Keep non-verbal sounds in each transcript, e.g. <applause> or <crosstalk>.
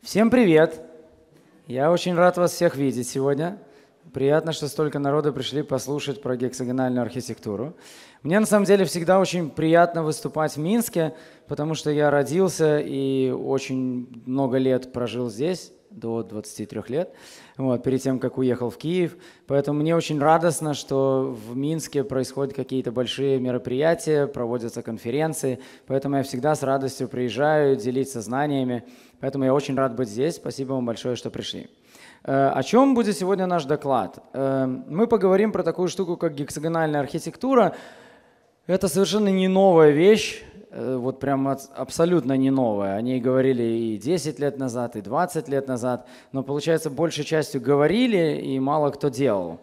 Всем привет! Я очень рад вас всех видеть сегодня. Приятно, что столько народу пришли послушать про гексагональную архитектуру. Мне на самом деле всегда очень приятно выступать в Минске, потому что я родился и очень много лет прожил здесь, до 23 лет, вот, перед тем, как уехал в Киев. Поэтому мне очень радостно, что в Минске происходят какие-то большие мероприятия, проводятся конференции. Поэтому я всегда с радостью приезжаю делиться знаниями Поэтому я очень рад быть здесь. Спасибо вам большое, что пришли. Э, о чем будет сегодня наш доклад? Э, мы поговорим про такую штуку, как гексагональная архитектура. Это совершенно не новая вещь, э, вот прям абсолютно не новая. О ней говорили и 10 лет назад, и 20 лет назад, но, получается, большей частью говорили и мало кто делал.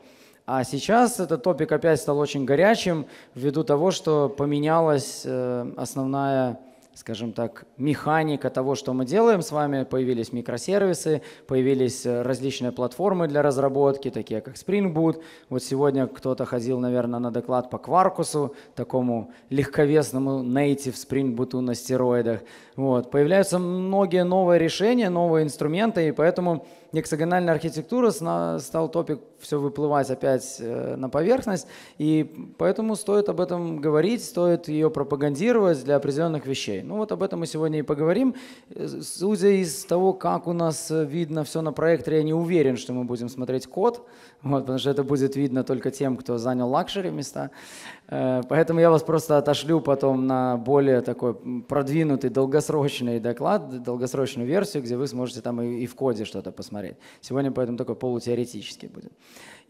А сейчас этот топик опять стал очень горячим ввиду того, что поменялась основная скажем так, механика того, что мы делаем с вами. Появились микросервисы, появились э, различные платформы для разработки, такие как Spring Boot. Вот сегодня кто-то ходил, наверное, на доклад по Quarkus'у, такому легковесному native Spring Boot на стероидах. Вот. Появляются многие новые решения, новые инструменты, и поэтому гексагональная архитектура, стал топик все выплывать опять э, на поверхность, и поэтому стоит об этом говорить, стоит ее пропагандировать для определенных вещей. Ну вот об этом мы сегодня и поговорим. Э, судя из того, как у нас э, видно все на проекторе, я не уверен, что мы будем смотреть код, вот, потому что это будет видно только тем, кто занял лакшери места. Поэтому я вас просто отошлю потом на более такой продвинутый долгосрочный доклад, долгосрочную версию, где вы сможете там и в коде что-то посмотреть смотреть. Сегодня поэтому такой полутеоретический будет.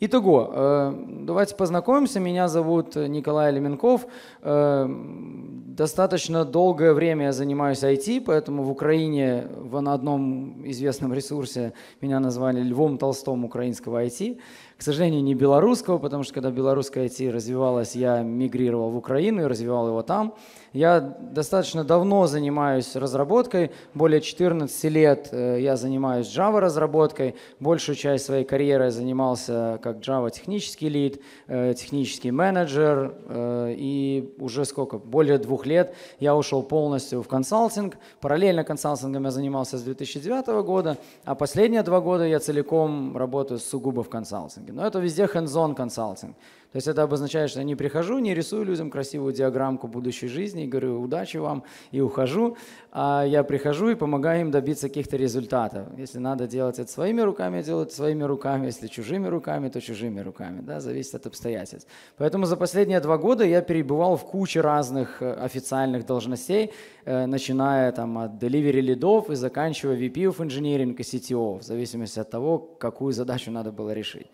Итого, э, давайте познакомимся. Меня зовут Николай Леменков. Э, достаточно долгое время я занимаюсь IT, поэтому в Украине в, на одном известном ресурсе меня назвали Львом Толстом украинского IT к сожалению, не белорусского, потому что когда белорусская IT развивалась, я мигрировал в Украину и развивал его там. Я достаточно давно занимаюсь разработкой, более 14 лет э, я занимаюсь Java разработкой, большую часть своей карьеры занимался как Java технический лид, э, технический менеджер, э, и уже сколько, более двух лет я ушел полностью в консалтинг. Параллельно консалтингом я занимался с 2009 года, а последние два года я целиком работаю сугубо в консалтинге консалтинге. Но это везде hands-on консалтинг. То есть это обозначает, что я не прихожу, не рисую людям красивую диаграммку будущей жизни говорю удачи вам и ухожу, а я прихожу и помогаю им добиться каких-то результатов. Если надо делать это своими руками, я делаю это своими руками, если чужими руками, то чужими руками, да, зависит от обстоятельств. Поэтому за последние два года я перебывал в куче разных э, официальных должностей, э, начиная там от delivery лидов и заканчивая VP of Engineering и CTO, в зависимости от того, какую задачу надо было решить.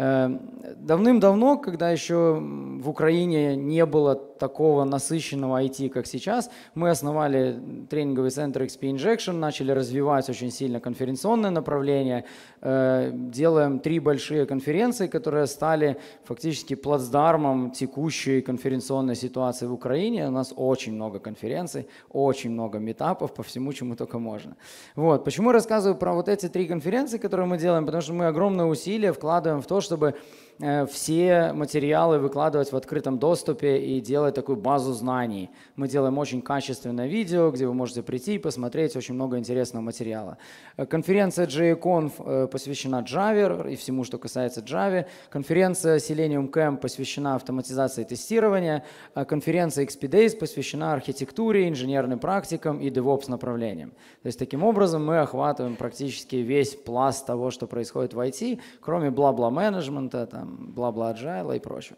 Эм, давным-давно, когда еще в Украине не было такого насыщенного IT, как сейчас, мы основали тренинговый центр XP Injection, начали развивать очень сильно конференционное направление, э, делаем три большие конференции, которые стали фактически плацдармом текущей конференционной ситуации в Украине. У нас очень много конференций, очень много метапов по всему, чему только можно. Вот. Почему я рассказываю про вот эти три конференции, которые мы делаем? Потому что мы огромные усилия вкладываем в то, что чтобы Э, все материалы выкладывать в открытом доступе и делать такую базу знаний. Мы делаем очень качественное видео, где вы можете прийти и посмотреть очень много интересного материала. Э, конференция JConf э, посвящена Java и всему, что касается Java. Конференция Selenium Camp посвящена автоматизации тестирования. Конференция XP Days посвящена архитектуре, инженерным практикам и DevOps направлениям. То есть таким образом мы охватываем практически весь пласт того, что происходит в IT, кроме бла-бла менеджмента, там, там бла-бла agile и прочее.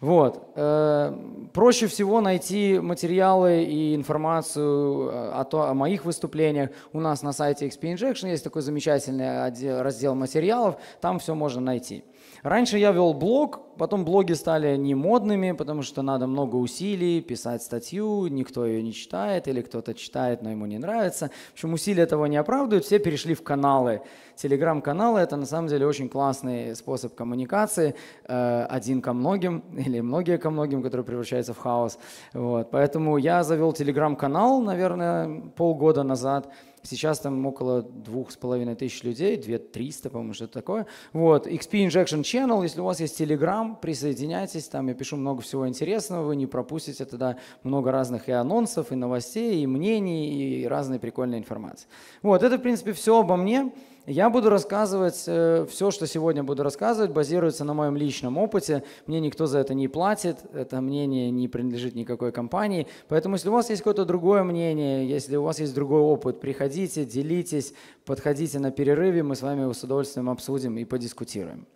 Вот. Э, проще всего найти материалы и информацию э, о, то, о моих выступлениях. У нас на сайте XP Injection есть такой замечательный отдел, раздел материалов, там все можно найти. Раньше я вел блог, потом блоги стали не модными, потому что надо много усилий писать статью, никто ее не читает, или кто-то читает, но ему не нравится. В общем, усилия этого не оправдывают, все перешли в каналы. Телеграм-каналы – это на самом деле очень классный способ коммуникации, э, один ко многим, <laughs> или многие ко многим, который превращается в хаос. Вот. Поэтому я завел телеграм-канал, наверное, полгода назад – Сейчас там около двух с половиной тысяч людей, 2300, по-моему, что-то такое. Вот, XP Injection Channel, если у вас есть Telegram, присоединяйтесь, там я пишу много всего интересного, вы не пропустите тогда много разных и анонсов, и новостей, и мнений, и разной прикольной информации. Вот, это, в принципе, все обо мне. Я буду рассказывать, э, все, что сегодня буду рассказывать, базируется на моем личном опыте. Мне никто за это не платит, это мнение не принадлежит никакой компании. Поэтому если у вас есть какое-то другое мнение, если у вас есть другой опыт, приходите, делитесь, подходите на перерыве, мы с вами с удовольствием обсудим и подискутируем.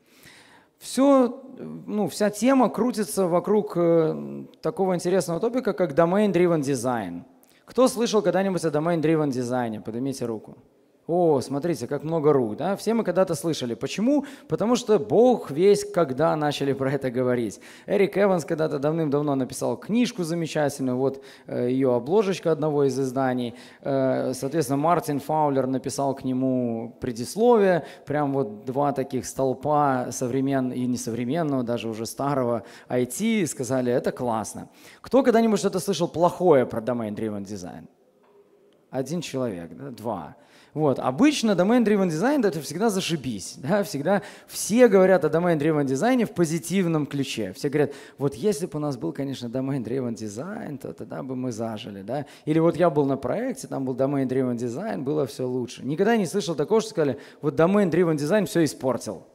Все, ну, вся тема крутится вокруг э, такого интересного топика, как Domain Driven Design. Кто слышал когда-нибудь о Domain Driven Design? Поднимите руку о, смотрите, как много рук, да, все мы когда-то слышали. Почему? Потому что Бог весь, когда начали про это говорить. Эрик Эванс когда-то давным-давно написал книжку замечательную, вот э, ее обложечка одного из изданий. Э, соответственно, Мартин Фаулер написал к нему предисловие, прям вот два таких столпа современного и несовременного, даже уже старого IT, сказали, это классно. Кто когда-нибудь что-то слышал плохое про domain-driven дизайн? Один человек, да? два. Вот. Обычно domain-driven дизайн это всегда зашибись. Да? Всегда все говорят о domain-driven дизайне в позитивном ключе. Все говорят, вот если бы у нас был, конечно, domain-driven дизайн, то тогда бы мы зажили. Да? Или вот я был на проекте, там был domain-driven дизайн, было все лучше. Никогда не слышал такого, что сказали, вот domain-driven дизайн все испортил.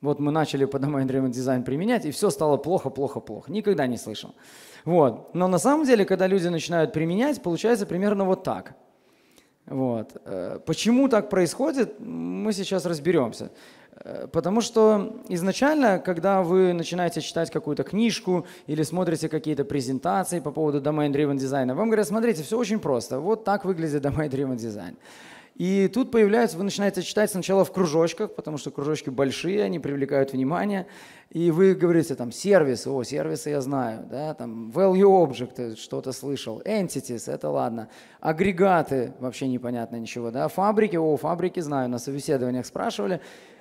Вот мы начали по domain-driven дизайн применять, и все стало плохо, плохо, плохо. Никогда не слышал. Вот. Но на самом деле, когда люди начинают применять, получается примерно вот так – вот. Э, почему так происходит, мы сейчас разберемся. Э, потому что изначально, когда вы начинаете читать какую-то книжку или смотрите какие-то презентации по поводу domain-driven дизайна, вам говорят, смотрите, все очень просто. Вот так выглядит <laughs> domain-driven дизайн. И тут появляется, вы начинаете читать сначала в кружочках, потому что кружочки большие, они привлекают внимание, и вы говорите там сервис, о, сервисы я знаю, да, там value object, э, что-то слышал, entities, это ладно, агрегаты, вообще непонятно ничего, да, фабрики, о, фабрики знаю, на собеседованиях спрашивали,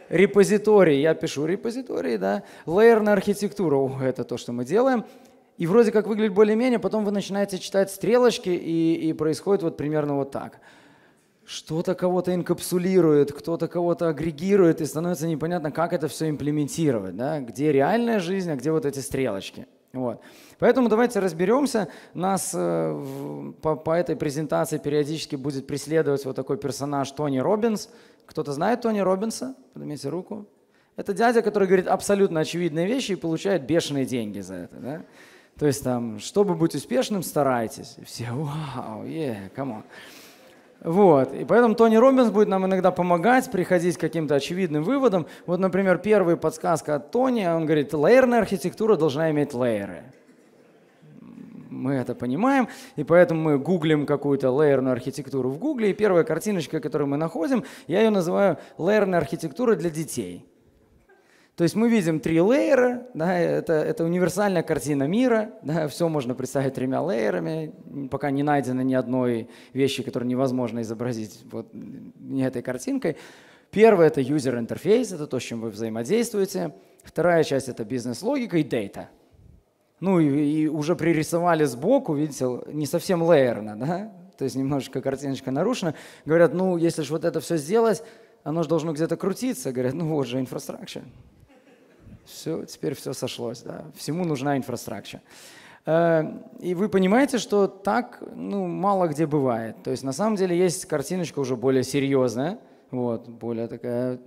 репозитории, я пишу репозитории, да, лейерная архитектура, о, это то, что мы делаем, и вроде как выглядит более-менее, потом вы начинаете читать стрелочки, и, и происходит вот примерно вот так – что-то кого-то инкапсулирует, кто-то кого-то агрегирует, и становится непонятно, как это все имплементировать, да? где реальная жизнь, а где вот эти стрелочки. Вот. Поэтому давайте разберемся. Нас э, в, по, по этой презентации периодически будет преследовать вот такой персонаж Тони Робинс. Кто-то знает Тони Робинса? Поднимите руку. Это дядя, который говорит абсолютно очевидные вещи и получает бешеные деньги за это. Да? То есть там, чтобы быть успешным, старайтесь. И все, вау, е, yeah, камон. Вот. И поэтому Тони Робинс будет нам иногда помогать приходить к каким-то очевидным выводам. Вот, например, первая подсказка от Тони, он говорит, лейерная архитектура должна иметь лейеры. Мы это понимаем, и поэтому мы гуглим какую-то лейерную архитектуру в Гугле, и первая картиночка, которую мы находим, я ее называю «Лейерная архитектура для детей». То есть мы видим три лейера, да, это, это универсальная картина мира, да, все можно представить тремя лейерами, пока не найдено ни одной вещи, которую невозможно изобразить вот этой картинкой. Первое – это user интерфейс, это то, с чем вы взаимодействуете. Вторая часть – это бизнес-логика и дейта. Ну и, и уже пририсовали сбоку, видите, не совсем лейерно, да? то есть немножечко картиночка нарушена. Говорят, ну если же вот это все сделать, оно же должно где-то крутиться. Говорят, ну вот же инфраструктура. Все, теперь все сошлось, да. Всему нужна инфраструктура. Э, и вы понимаете, что так ну, мало где бывает. То есть на самом деле есть картиночка уже более серьезная, вот, более такая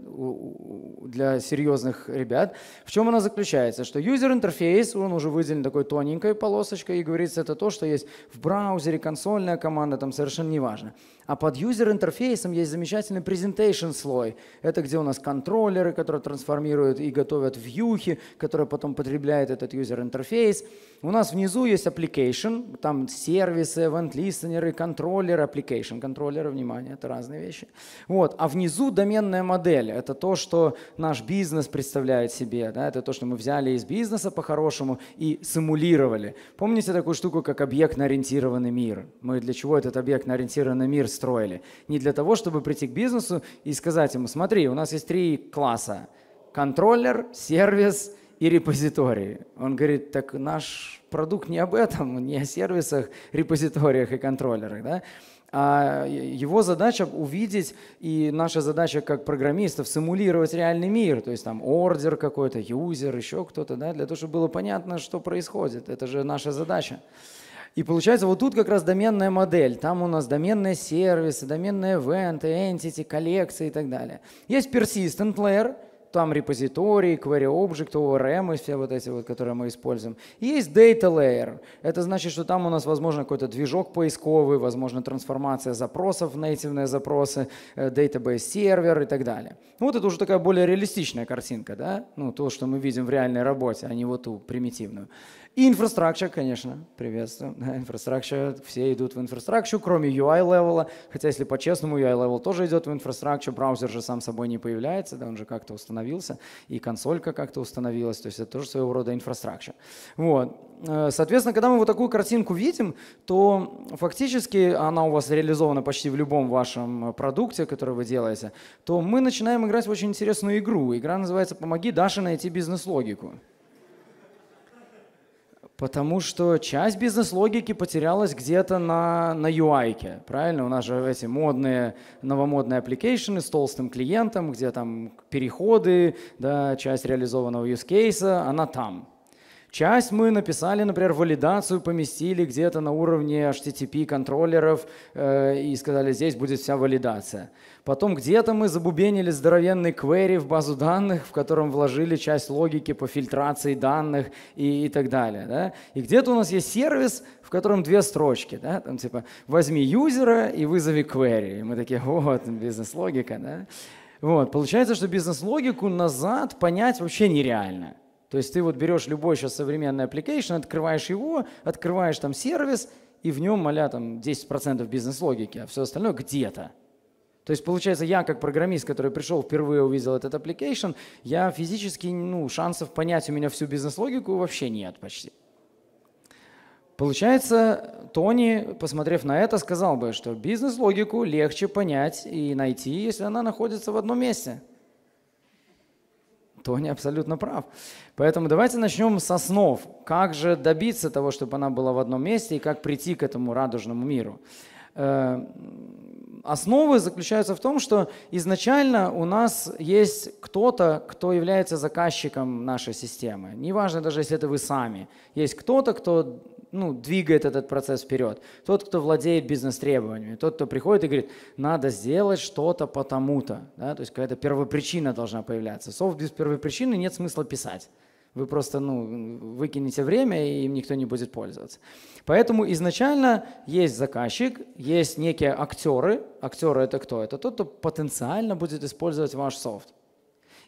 для серьезных ребят. В чем она заключается? Что user интерфейс, он уже выделен такой тоненькой полосочкой, и говорится, это то, что есть в браузере, консольная команда, там совершенно неважно. важно. А под юзер-интерфейсом есть замечательный presentation слой. Это где у нас контроллеры, которые трансформируют и готовят вьюхи, которые потом потребляют этот юзер-интерфейс. У нас внизу есть application, там сервисы, event-листенеры, контроллеры, application. Контроллеры, внимание, это разные вещи. Вот. А внизу доменная модель. Это то, что наш бизнес представляет себе. Да? Это то, что мы взяли из бизнеса по-хорошему и симулировали. Помните такую штуку, как объектно-ориентированный мир? Мы для чего этот объектно-ориентированный мир строили. Не для того, чтобы прийти к бизнесу и сказать ему, смотри, у нас есть три класса. Контроллер, сервис и репозитории. Он говорит, так наш продукт не об этом, не о сервисах, репозиториях и контроллерах. Да? А его задача увидеть, и наша задача как программистов симулировать реальный мир, то есть там ордер какой-то, юзер, еще кто-то, да, для того, чтобы было понятно, что происходит. Это же наша задача. И получается, вот тут как раз доменная модель. Там у нас доменные сервисы, доменные венты, entity, коллекции и так далее. Есть persistent layer, там репозитории, query object, ORM и все вот эти вот, которые мы используем. И есть data layer. Это значит, что там у нас, возможно, какой-то движок поисковый, возможно, трансформация запросов в нативные запросы, э, database сервер и так далее. Ну, вот это уже такая более реалистичная картинка, да? Ну, то, что мы видим в реальной работе, а не вот ту примитивную. И инфраструктура, конечно, приветствую. Инфраструктура, все идут в инфраструктуру, кроме UI-левела. Хотя, если по-честному, UI-левел тоже идет в инфраструктуру. Браузер же сам собой не появляется, да, он же как-то установился. И консолька как-то установилась. То есть это тоже своего рода инфраструктура. Вот. Э, соответственно, когда мы вот такую картинку видим, то фактически она у вас реализована почти в любом вашем э, продукте, который вы делаете, то мы начинаем играть в очень интересную игру. Игра называется «Помоги Даше найти бизнес-логику». Потому что часть бизнес-логики потерялась где-то на, на UI. Правильно? У нас же эти модные, новомодные аппликейшены с толстым клиентом, где там переходы, да, часть реализованного use case, она там. Часть мы написали, например, валидацию поместили где-то на уровне HTTP контроллеров э, и сказали, здесь будет вся валидация. Потом где-то мы забубенили здоровенный query в базу данных, в котором вложили часть логики по фильтрации данных и, и так далее. Да? И где-то у нас есть сервис, в котором две строчки, да, там типа возьми юзера и вызови query. И мы такие, вот, бизнес-логика, да. Вот, получается, что бизнес-логику назад понять вообще нереально. То есть ты вот берешь любой сейчас современный application, открываешь его, открываешь там сервис, и в нем, моля, там 10% бизнес-логики, а все остальное где-то. То есть, получается, я как программист, который пришел, впервые увидел этот application, я физически, ну, шансов понять у меня всю бизнес-логику вообще нет почти. Получается, Тони, посмотрев на это, сказал бы, что бизнес-логику легче понять и найти, если она находится в одном месте – Тони абсолютно прав. Поэтому давайте начнем со снов. Как же добиться того, чтобы она была в одном месте и как прийти к этому радужному миру? Э, основы заключаются в том, что изначально у нас есть кто-то, кто является заказчиком нашей системы. Неважно даже, если это вы сами. Есть кто-то, кто ну, двигает этот процесс вперед. Тот, кто владеет бизнес-требованиями, тот, кто приходит и говорит, надо сделать что-то потому-то. Да? То есть какая-то первопричина должна появляться. Софт без первопричины нет смысла писать вы просто ну, выкинете время, и им никто не будет пользоваться. Поэтому изначально есть заказчик, есть некие актеры. Актеры это кто? Это тот, кто потенциально будет использовать ваш софт.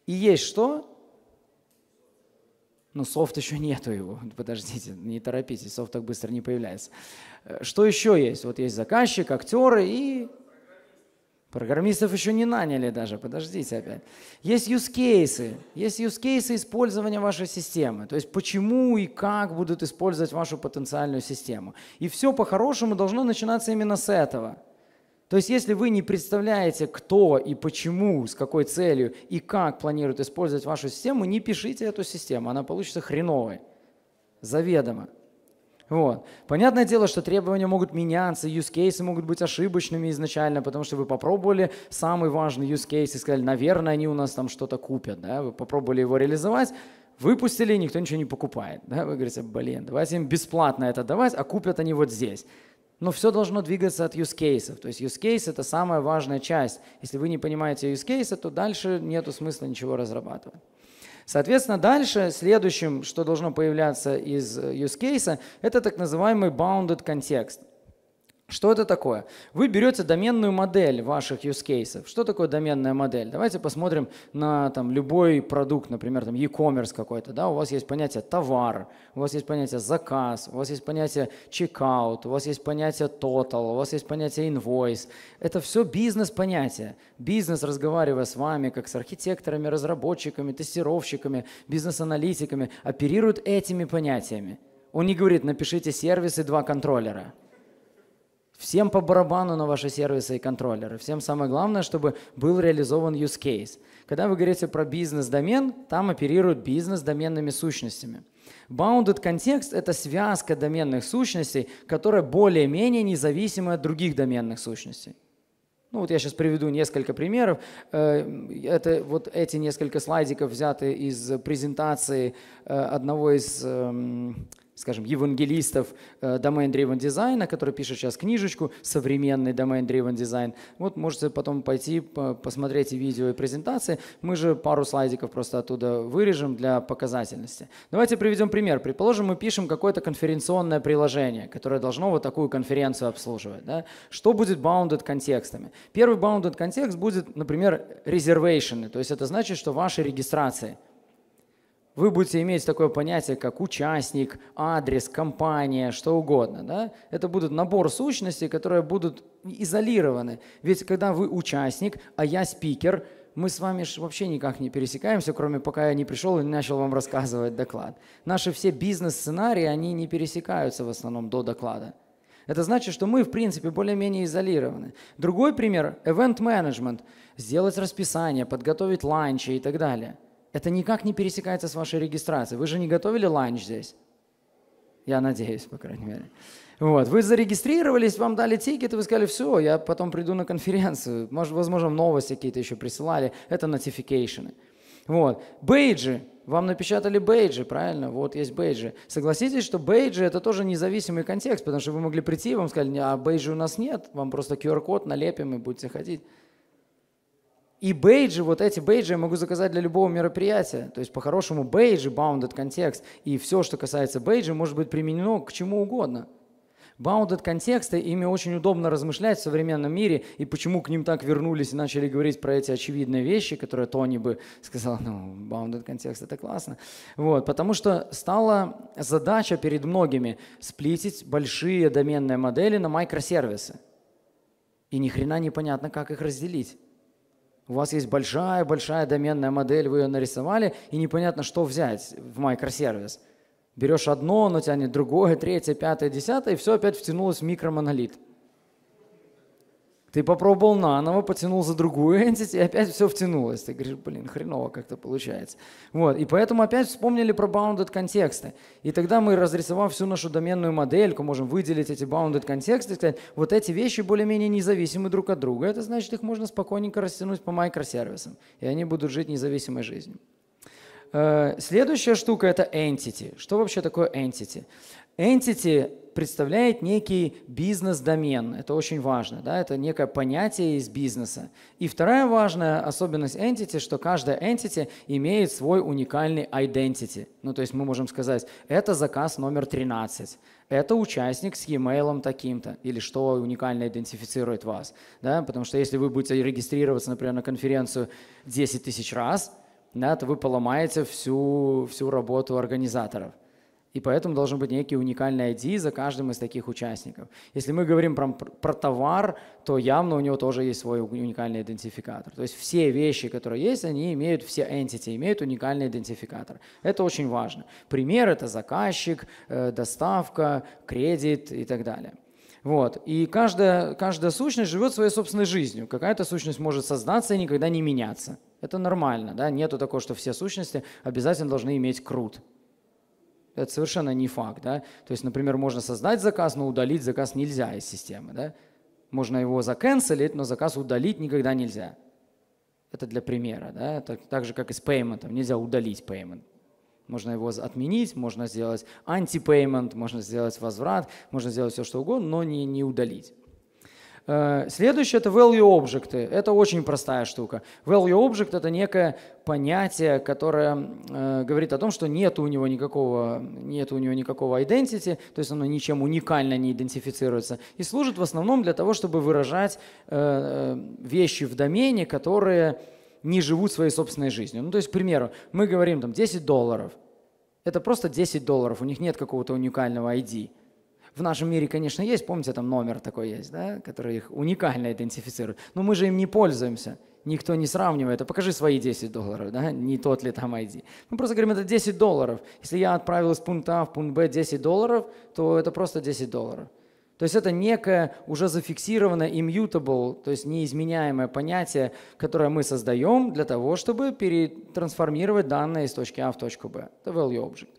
И есть что? Но софт еще нету его. <laughs> Подождите, не торопитесь, софт так быстро не появляется. Э, что еще есть? Вот есть заказчик, актеры и Программистов еще не наняли даже, подождите опять. Есть use cases, есть use cases использования вашей системы, то есть почему и как будут использовать вашу потенциальную систему. И все по-хорошему должно начинаться именно с этого – то есть если вы не представляете, кто и почему, с какой целью и как планирует использовать вашу систему, не пишите эту систему, она получится хреновой, заведомо. Вот. Понятное дело, что требования могут меняться, use cases могут быть ошибочными изначально, потому что вы попробовали самый важный use case и сказали, наверное, они у нас там что-то купят. Да? Вы попробовали его реализовать, выпустили, никто ничего не покупает. Да? Вы говорите, блин, давайте им бесплатно это давать, а купят они вот здесь. Но все должно двигаться от use cases, То есть use case это самая важная часть. Если вы не понимаете use case, то дальше нет смысла ничего разрабатывать. Соответственно, дальше следующим, что должно появляться из э, use case, это так называемый bounded контекст. Что это такое? Вы берете доменную модель ваших use cases. Что такое доменная модель? Давайте посмотрим на там, любой продукт, например, там, e-commerce какой-то. Да? У вас есть понятие товар, у вас есть понятие заказ, у вас есть понятие checkout, у вас есть понятие total, у вас есть понятие invoice. Это все бизнес-понятие. Бизнес, разговаривая с вами, как с архитекторами, разработчиками, тестировщиками, бизнес-аналитиками, оперирует этими понятиями. Он не говорит, напишите сервис и два контроллера – Всем по барабану на ваши сервисы и контроллеры. Всем самое главное, чтобы был реализован use case. Когда вы говорите про бизнес-домен, там оперируют бизнес-доменными сущностями. Bounded контекст – это связка доменных сущностей, которая более-менее независима от других доменных сущностей. Ну вот я сейчас приведу несколько примеров. Э, это вот эти несколько слайдиков взяты из презентации э, одного из эм, скажем, евангелистов domain-driven э, design, который пишет сейчас книжечку «Современный domain-driven design. Вот можете потом пойти посмотреть видео и презентации. Мы же пару слайдиков просто оттуда вырежем для показательности. Давайте приведем пример. Предположим, мы пишем какое-то конференционное приложение, которое должно вот такую конференцию обслуживать. Да? Что будет bounded контекстами? Первый bounded контекст будет, например, reservation, то есть это значит, что ваши регистрации – вы будете иметь такое понятие, как участник, адрес, компания, что угодно. Да? Это будут набор сущностей, которые будут изолированы. Ведь когда вы участник, а я спикер, мы с вами же вообще никак не пересекаемся, кроме пока я не пришел и не начал вам рассказывать доклад. Наши все бизнес-сценарии, они не пересекаются в основном до доклада. Это значит, что мы, в принципе, более-менее изолированы. Другой пример – event management. Сделать расписание, подготовить ланчи и так далее – это никак не пересекается с вашей регистрацией. Вы же не готовили ланч здесь? Я надеюсь, по крайней мере. Вот. Вы зарегистрировались, вам дали тикет, и вы сказали, все, я потом приду на конференцию. Может, возможно, новости какие-то еще присылали. Это нотификейшены. Вот. Бейджи. Вам напечатали бейджи, правильно? Вот есть бейджи. Согласитесь, что бейджи это тоже независимый контекст, потому что вы могли прийти и вам сказали, а бейджи у нас нет, вам просто QR-код налепим и будете ходить. И бейджи, вот эти бейджи я могу заказать для любого мероприятия. То есть по-хорошему бейджи, bounded контекст и все, что касается бейджи, может быть применено к чему угодно. Bounded контексты, ими очень удобно размышлять в современном мире, и почему к ним так вернулись и начали говорить про эти очевидные вещи, которые Тони бы сказал, ну, bounded контекст – это классно. Вот, потому что стала задача перед многими сплитить большие доменные модели на микросервисы. И ни хрена непонятно, как их разделить. У вас есть большая-большая доменная модель, вы ее нарисовали, и непонятно, что взять в микросервис. Берешь одно, но тянет другое, третье, пятое, десятое, и все опять втянулось в микромонолит. Ты попробовал наново, потянул за другую <laughs> entity, и опять все втянулось. Ты говоришь, блин, хреново как-то получается. Вот. И поэтому опять вспомнили про bounded контексты. И тогда мы, разрисовав всю нашу доменную модельку, можем выделить эти bounded контексты и сказать, вот эти вещи более-менее независимы друг от друга. Это значит, их можно спокойненько растянуть по микросервисам, и они будут жить независимой жизнью. Э, следующая штука – это entity. Что вообще такое entity? Entity представляет некий бизнес-домен. Это очень важно, да, это некое понятие из бизнеса. И вторая важная особенность entity, что каждая entity имеет свой уникальный identity. Ну, то есть мы можем сказать, это заказ номер 13, это участник с e-mail таким-то, или что уникально идентифицирует вас. Да? Потому что если вы будете регистрироваться, например, на конференцию 10 тысяч раз, да, то вы поломаете всю, всю работу организаторов. И поэтому должен быть некий уникальный ID за каждым из таких участников. Если мы говорим про, про товар, то явно у него тоже есть свой уникальный идентификатор. То есть все вещи, которые есть, они имеют, все entity имеют уникальный идентификатор. Это очень важно. Пример – это заказчик, э, доставка, кредит и так далее. Вот. И каждая, каждая сущность живет своей собственной жизнью. Какая-то сущность может создаться и никогда не меняться. Это нормально, да? Нету такого, что все сущности обязательно должны иметь крут это совершенно не факт. Да? То есть, например, можно создать заказ, но удалить заказ нельзя из системы. Да? Можно его заканцелить, но заказ удалить никогда нельзя. Это для примера. Да? Так, так же, как и с payment. Нельзя удалить пеймент. Можно его отменить, можно сделать антипеймент, можно сделать возврат, можно сделать все, что угодно, но не, не удалить. Э, следующее – это value objects. Это очень простая штука. Value object – это некое понятие, которое э, говорит о том, что нет у него никакого, нет у него никакого identity, то есть оно ничем уникально не идентифицируется, и служит в основном для того, чтобы выражать э, вещи в домене, которые не живут своей собственной жизнью. Ну, то есть, к примеру, мы говорим там 10 долларов. Это просто 10 долларов, у них нет какого-то уникального ID – в нашем мире, конечно, есть, помните, там номер такой есть, да, который их уникально идентифицирует. Но мы же им не пользуемся, никто не сравнивает. А покажи свои 10 долларов, да, не тот ли там ID. Мы просто говорим, это 10 долларов. Если я отправил из пункта А в пункт Б 10 долларов, то это просто 10 долларов. То есть это некое уже зафиксированное immutable, то есть неизменяемое понятие, которое мы создаем для того, чтобы перетрансформировать данные из точки А в точку Б. Это value object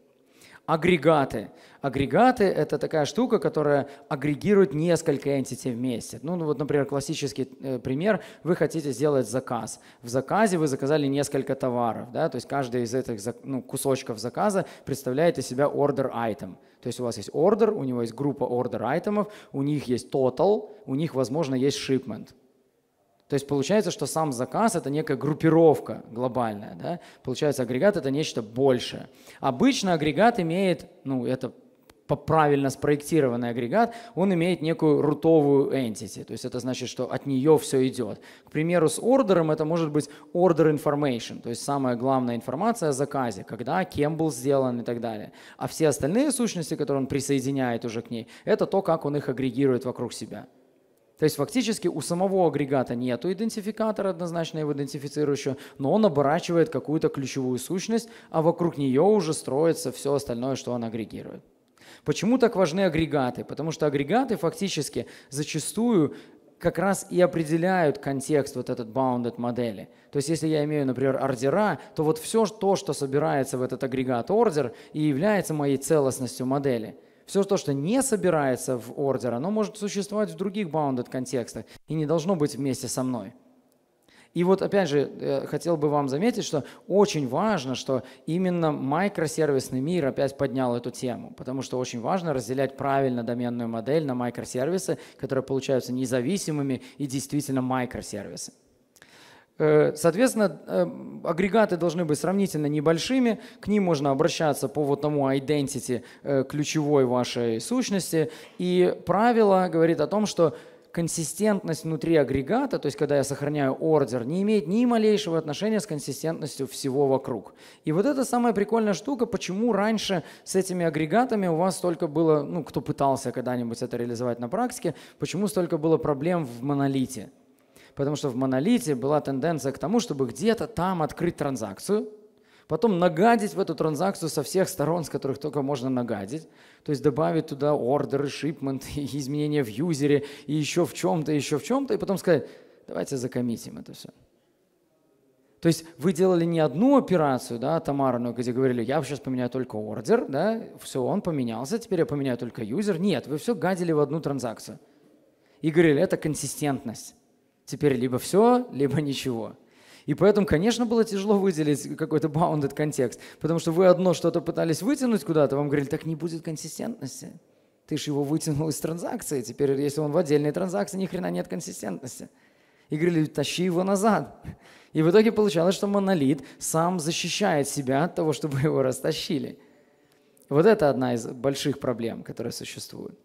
агрегаты. Агрегаты – это такая штука, которая агрегирует несколько entity вместе. Ну, ну, вот, например, классический э, пример. Вы хотите сделать заказ. В заказе вы заказали несколько товаров. Да? То есть каждый из этих ну, кусочков заказа представляет из себя order item. То есть у вас есть order, у него есть группа order айтемов, у них есть total, у них, возможно, есть shipment. То есть получается, что сам заказ – это некая группировка глобальная. Да? Получается, агрегат – это нечто большее. Обычно агрегат имеет, ну, это правильно спроектированный агрегат, он имеет некую рутовую entity. То есть это значит, что от нее все идет. К примеру, с ордером это может быть order information, то есть самая главная информация о заказе, когда, кем был сделан и так далее. А все остальные сущности, которые он присоединяет уже к ней, это то, как он их агрегирует вокруг себя. То есть фактически у самого агрегата нет идентификатора однозначно его идентифицирующего, но он оборачивает какую-то ключевую сущность, а вокруг нее уже строится все остальное, что он агрегирует. Почему так важны агрегаты? Потому что агрегаты фактически зачастую как раз и определяют контекст вот этот bounded модели. То есть если я имею, например, ордера, то вот все то, что собирается в этот агрегат ордер, и является моей целостностью модели – все то, что не собирается в ордер, оно может существовать в других bounded контекстах и не должно быть вместе со мной. И вот опять же, э, хотел бы вам заметить, что очень важно, что именно микросервисный мир опять поднял эту тему, потому что очень важно разделять правильно доменную модель на микросервисы, которые получаются независимыми и действительно микросервисы. Э, соответственно, э, агрегаты должны быть сравнительно небольшими, к ним можно обращаться по вот тому identity э, ключевой вашей сущности. И правило говорит о том, что консистентность внутри агрегата, то есть когда я сохраняю ордер, не имеет ни малейшего отношения с консистентностью всего вокруг. И вот это самая прикольная штука, почему раньше с этими агрегатами у вас только было, ну, кто пытался когда-нибудь это реализовать на практике, почему столько было проблем в монолите потому что в монолите была тенденция к тому, чтобы где-то там открыть транзакцию, потом нагадить в эту транзакцию со всех сторон, с которых только можно нагадить, то есть добавить туда ордеры, шипмент, и <laughs> изменения в юзере, и еще в чем-то, еще в чем-то, и потом сказать, давайте закоммитим это все. То есть вы делали не одну операцию, да, тамарную, где говорили, я сейчас поменяю только ордер, да, все, он поменялся, теперь я поменяю только юзер. Нет, вы все гадили в одну транзакцию. И говорили, это консистентность. Теперь либо все, либо ничего. И поэтому, конечно, было тяжело выделить какой-то bounded контекст, потому что вы одно что-то пытались вытянуть куда-то, вам говорили, так не будет консистентности. Ты же его вытянул из транзакции, теперь если он в отдельной транзакции, ни хрена нет консистентности. И говорили, тащи его назад. И в итоге получалось, что монолит сам защищает себя от того, чтобы его растащили. Вот это одна из больших проблем, которая существует.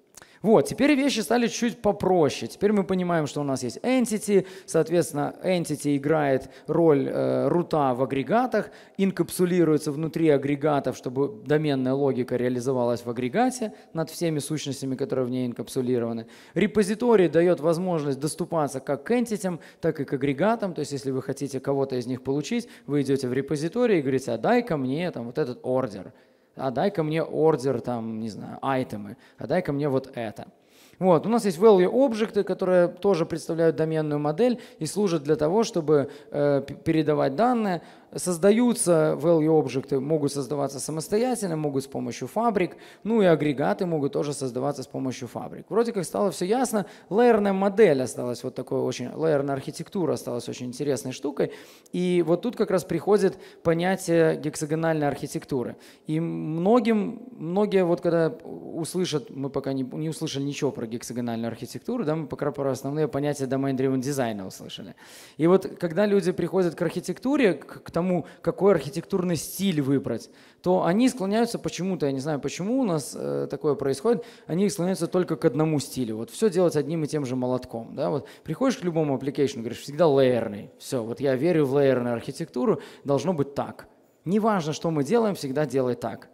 Вот, теперь вещи стали чуть попроще. Теперь мы понимаем, что у нас есть entity, соответственно, entity играет роль э, рута в агрегатах, инкапсулируется внутри агрегатов, чтобы доменная логика реализовалась в агрегате над всеми сущностями, которые в ней инкапсулированы. Репозиторий дает возможность доступаться как к entity, так и к агрегатам, то есть если вы хотите кого-то из них получить, вы идете в репозиторий и говорите, а дай ко мне там вот этот ордер а дай-ка мне ордер, там, не знаю, айтемы, а дай-ка мне вот это. Вот. У нас есть value объекты, которые тоже представляют доменную модель и служат для того, чтобы э, передавать данные. Создаются value-объекты, могут создаваться самостоятельно, могут с помощью фабрик, ну и агрегаты могут тоже создаваться с помощью фабрик. Вроде как стало все ясно, лейерная модель осталась вот такой очень, лейерная архитектура осталась очень интересной штукой, и вот тут как раз приходит понятие гексагональной архитектуры. И многим, многие вот когда услышат, мы пока не, не услышали ничего про гексагональную архитектуру, да, мы пока про основные понятия domain-driven дизайна услышали. И вот когда люди приходят к архитектуре, к тому, тому, какой архитектурный стиль выбрать, то они склоняются почему-то, я не знаю, почему у нас э, такое происходит, они склоняются только к одному стилю. Вот все делать одним и тем же молотком. Да? Вот приходишь к любому application, говоришь, всегда лейерный. Все, вот я верю в лейерную архитектуру, должно быть так. Неважно, что мы делаем, всегда делай так.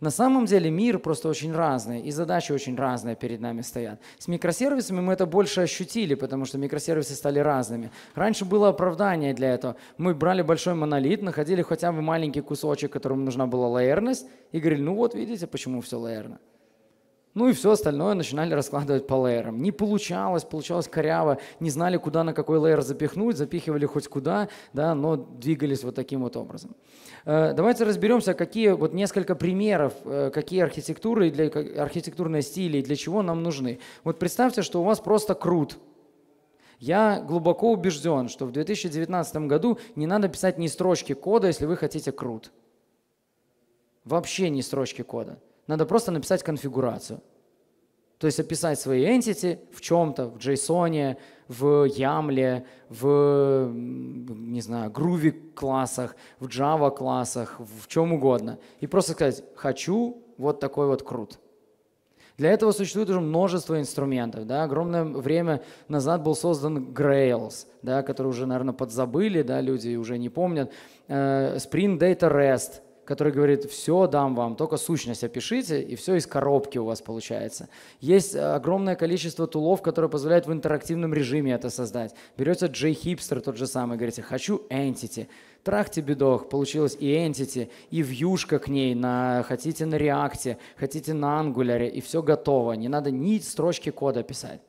На самом деле мир просто очень разный, и задачи очень разные перед нами стоят. С микросервисами мы это больше ощутили, потому что микросервисы стали разными. Раньше было оправдание для этого. Мы брали большой монолит, находили хотя бы маленький кусочек, которому нужна была лаерность, и говорили, ну вот видите, почему все лаерно. Ну и все остальное начинали раскладывать по лейерам. Не получалось, получалось коряво, не знали, куда на какой лейер запихнуть, запихивали хоть куда, да, но двигались вот таким вот образом. Э, давайте разберемся, какие вот несколько примеров, э, какие архитектуры, для, архитектурные стили и для чего нам нужны. Вот представьте, что у вас просто крут, я глубоко убежден, что в 2019 году не надо писать ни строчки кода, если вы хотите крут. Вообще ни строчки кода. Надо просто написать конфигурацию. То есть описать свои entity в чем-то, в JSON, в YAML, в, не знаю, Groovy классах, в Java классах, в чем угодно. И просто сказать, хочу вот такой вот крут. Для этого существует уже множество инструментов. Да? Огромное время назад был создан Grails, да, который уже, наверное, подзабыли, да, люди уже не помнят. Э, Spring Data REST – который говорит, все дам вам, только сущность опишите, и все из коробки у вас получается. Есть э, огромное количество тулов, которые позволяют в интерактивном режиме это создать. берете J-Hipster тот же самый, говорите, хочу Entity. Трахте бедох, получилось и Entity, и вьюшка к ней, на, хотите на React, хотите на Angular, и все готово. Не надо ни строчки кода писать.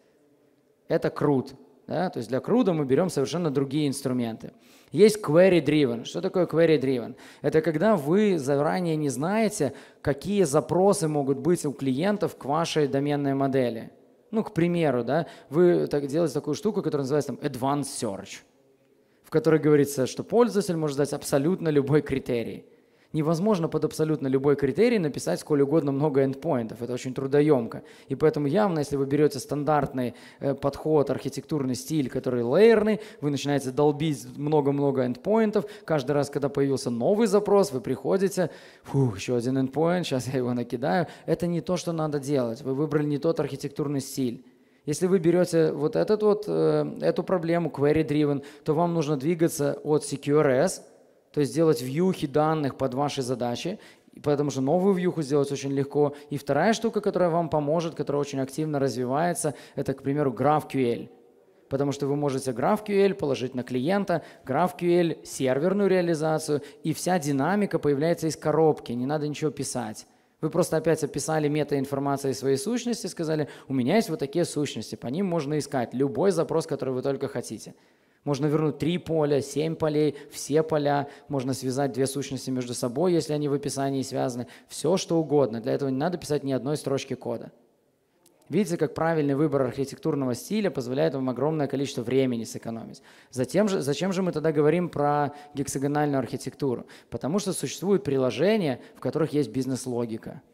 Это крут. Да? То есть для круда мы берем совершенно другие инструменты. Есть query driven. Что такое query driven? Это когда вы заранее не знаете, какие запросы могут быть у клиентов к вашей доменной модели. Ну, к примеру, да, вы так делаете такую штуку, которая называется там advanced search, в которой говорится, что пользователь может дать абсолютно любой критерий – невозможно под абсолютно любой критерий написать сколь угодно много эндпоинтов. Это очень трудоемко. И поэтому явно, если вы берете стандартный э, подход, архитектурный стиль, который лейерный, вы начинаете долбить много-много эндпоинтов. Каждый раз, когда появился новый запрос, вы приходите, фух еще один эндпоинт, сейчас я его накидаю. Это не то, что надо делать. Вы выбрали не тот архитектурный стиль. Если вы берете вот, этот вот, э, эту проблему, query-driven, то вам нужно двигаться от CQRS – то есть сделать вьюхи данных под ваши задачи, потому что новую вьюху сделать очень легко. И вторая штука, которая вам поможет, которая очень активно развивается, это, к примеру, GraphQL. Потому что вы можете GraphQL положить на клиента, GraphQL серверную реализацию, и вся динамика появляется из коробки, не надо ничего писать. Вы просто опять описали из своей сущности, сказали, у меня есть вот такие сущности, по ним можно искать любой запрос, который вы только хотите. Можно вернуть три поля, семь полей, все поля. Можно связать две сущности между собой, если они в описании связаны. Все, что угодно. Для этого не надо писать ни одной строчки кода. Видите, как правильный выбор архитектурного стиля позволяет вам огромное количество времени сэкономить. Затем же, зачем же мы тогда говорим про гексагональную архитектуру? Потому что существуют приложения, в которых есть бизнес-логика –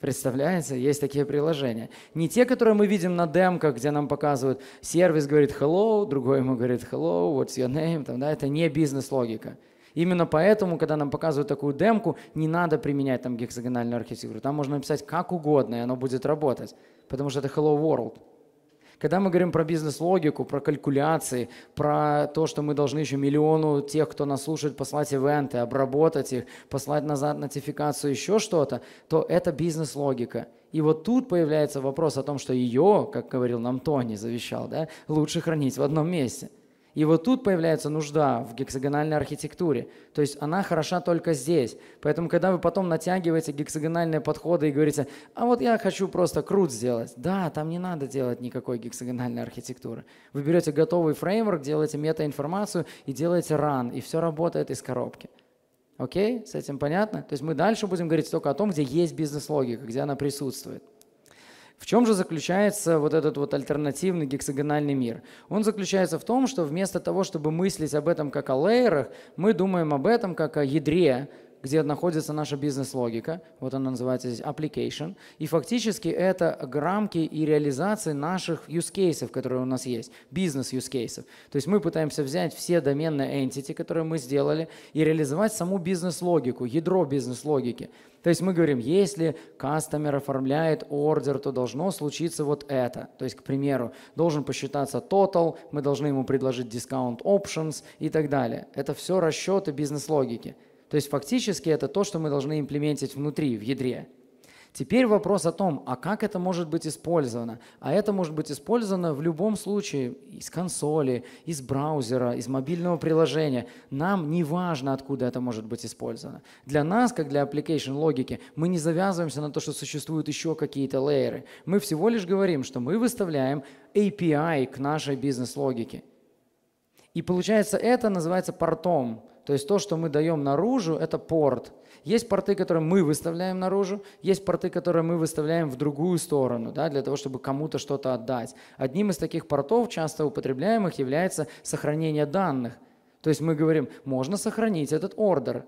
Представляете, есть такие приложения. Не те, которые мы видим на демках, где нам показывают, сервис говорит hello, другой ему говорит hello, what's your name, там, да, это не бизнес-логика. Именно поэтому, когда нам показывают такую демку, не надо применять там гексагональную архитектуру. Там можно написать как угодно, и оно будет работать, потому что это hello world. Когда мы говорим про бизнес-логику, про калькуляции, про то, что мы должны еще миллиону тех, кто нас слушает, послать ивенты, обработать их, послать назад нотификацию, еще что-то, то это бизнес-логика. И вот тут появляется вопрос о том, что ее, как говорил нам Тони, завещал, да, лучше хранить в одном месте – и вот тут появляется нужда в гексагональной архитектуре. То есть она хороша только здесь. Поэтому, когда вы потом натягиваете гексагональные подходы и говорите, а вот я хочу просто крут сделать. Да, там не надо делать никакой гексагональной архитектуры. Вы берете готовый фреймворк, делаете метаинформацию и делаете ран, и все работает из коробки. Окей? С этим понятно? То есть мы дальше будем говорить только о том, где есть бизнес-логика, где она присутствует. В чем же заключается вот этот вот альтернативный гексагональный мир? Он заключается в том, что вместо того, чтобы мыслить об этом как о лейерах, мы думаем об этом как о ядре, где находится наша бизнес-логика, вот она называется здесь application, и фактически это рамки и реализации наших use cases, которые у нас есть, бизнес use cases. То есть мы пытаемся взять все доменные entity, которые мы сделали, и реализовать саму бизнес-логику, ядро бизнес-логики. То есть мы говорим, если кастомер оформляет ордер, то должно случиться вот это. То есть, к примеру, должен посчитаться total, мы должны ему предложить discount options и так далее. Это все расчеты бизнес-логики. То есть фактически это то, что мы должны имплементить внутри, в ядре. Теперь вопрос о том, а как это может быть использовано? А это может быть использовано в любом случае из консоли, из браузера, из мобильного приложения. Нам не важно, откуда это может быть использовано. Для нас, как для application логики, мы не завязываемся на то, что существуют еще какие-то лейеры. Мы всего лишь говорим, что мы выставляем API к нашей бизнес-логике. И получается, это называется портом. То есть то, что мы даем наружу, это порт – есть порты, которые мы выставляем наружу, есть порты, которые мы выставляем в другую сторону, да, для того, чтобы кому-то что-то отдать. Одним из таких портов, часто употребляемых, является сохранение данных. То есть мы говорим, можно сохранить этот ордер,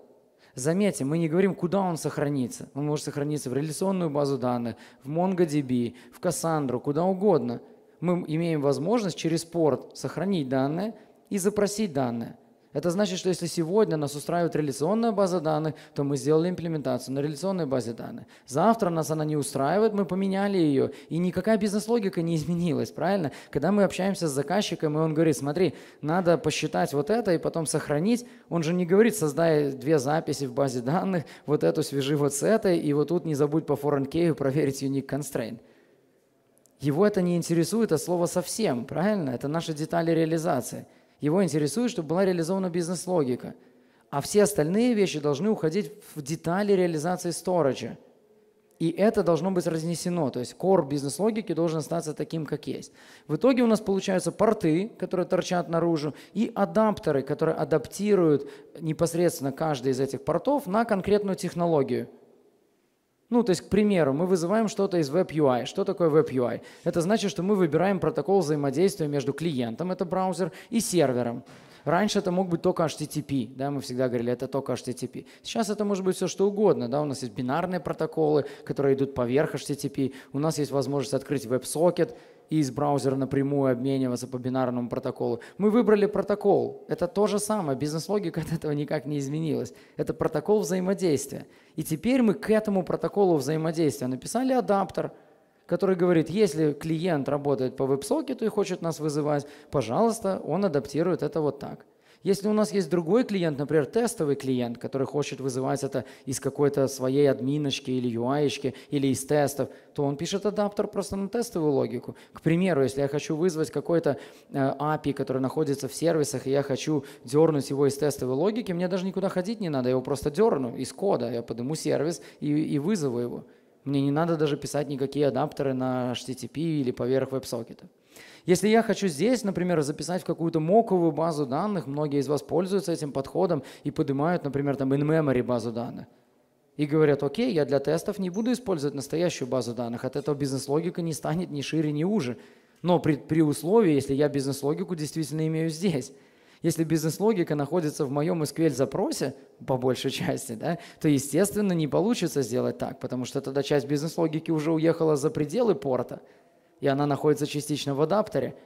Заметьте, мы не говорим, куда он сохранится. Он может сохраниться в реляционную базу данных, в MongoDB, в Cassandra, куда угодно. Мы имеем возможность через порт сохранить данные и запросить данные. Это значит, что если сегодня нас устраивает реляционная база данных, то мы сделали имплементацию на реляционной базе данных. Завтра нас она не устраивает, мы поменяли ее, и никакая бизнес-логика не изменилась, правильно? Когда мы общаемся с заказчиком, и он говорит, смотри, надо посчитать вот это и потом сохранить, он же не говорит, создай две записи в базе данных, вот эту свяжи вот с этой, и вот тут не забудь по foreign key проверить unique constraint. Его это не интересует, а слово совсем, правильно? Это наши детали реализации – его интересует, чтобы была реализована бизнес-логика. А все остальные вещи должны уходить в детали реализации сторожа. И это должно быть разнесено. То есть кор бизнес-логики должен остаться таким, как есть. В итоге у нас получаются порты, которые торчат наружу, и адаптеры, которые адаптируют непосредственно каждый из этих портов на конкретную технологию – ну, то есть, к примеру, мы вызываем что-то из Web UI. Что такое Web UI? Это значит, что мы выбираем протокол взаимодействия между клиентом, это браузер, и сервером. Раньше это мог быть только HTTP, да, мы всегда говорили, это только HTTP. Сейчас это может быть все что угодно, да, у нас есть бинарные протоколы, которые идут поверх HTTP, у нас есть возможность открыть WebSocket, из браузера напрямую обмениваться по бинарному протоколу. Мы выбрали протокол. Это то же самое. Бизнес-логика от этого никак не изменилась. Это протокол взаимодействия. И теперь мы к этому протоколу взаимодействия написали адаптер, который говорит, если клиент работает по веб-сокету и хочет нас вызывать, пожалуйста, он адаптирует это вот так. Если у нас есть другой клиент, например, тестовый клиент, который хочет вызывать это из какой-то своей админочки или UI или из тестов, то он пишет адаптер просто на тестовую логику. К примеру, если я хочу вызвать какой-то э, API, который находится в сервисах, и я хочу дернуть его из тестовой логики, мне даже никуда ходить не надо, я его просто дерну из кода, я подниму сервис и, и вызову его. Мне не надо даже писать никакие адаптеры на HTTP или поверх веб-сокета. Если я хочу здесь, например, записать в какую-то моковую базу данных, многие из вас пользуются этим подходом и поднимают, например, там in-memory базу данных. И говорят, окей, я для тестов не буду использовать настоящую базу данных, от этого бизнес-логика не станет ни шире, ни уже. Но при, при условии, если я бизнес-логику действительно имею здесь. Если бизнес-логика находится в моем SQL-запросе, по большей части, да, то, естественно, не получится сделать так, потому что тогда часть бизнес-логики уже уехала за пределы порта – и она находится частично в адаптере,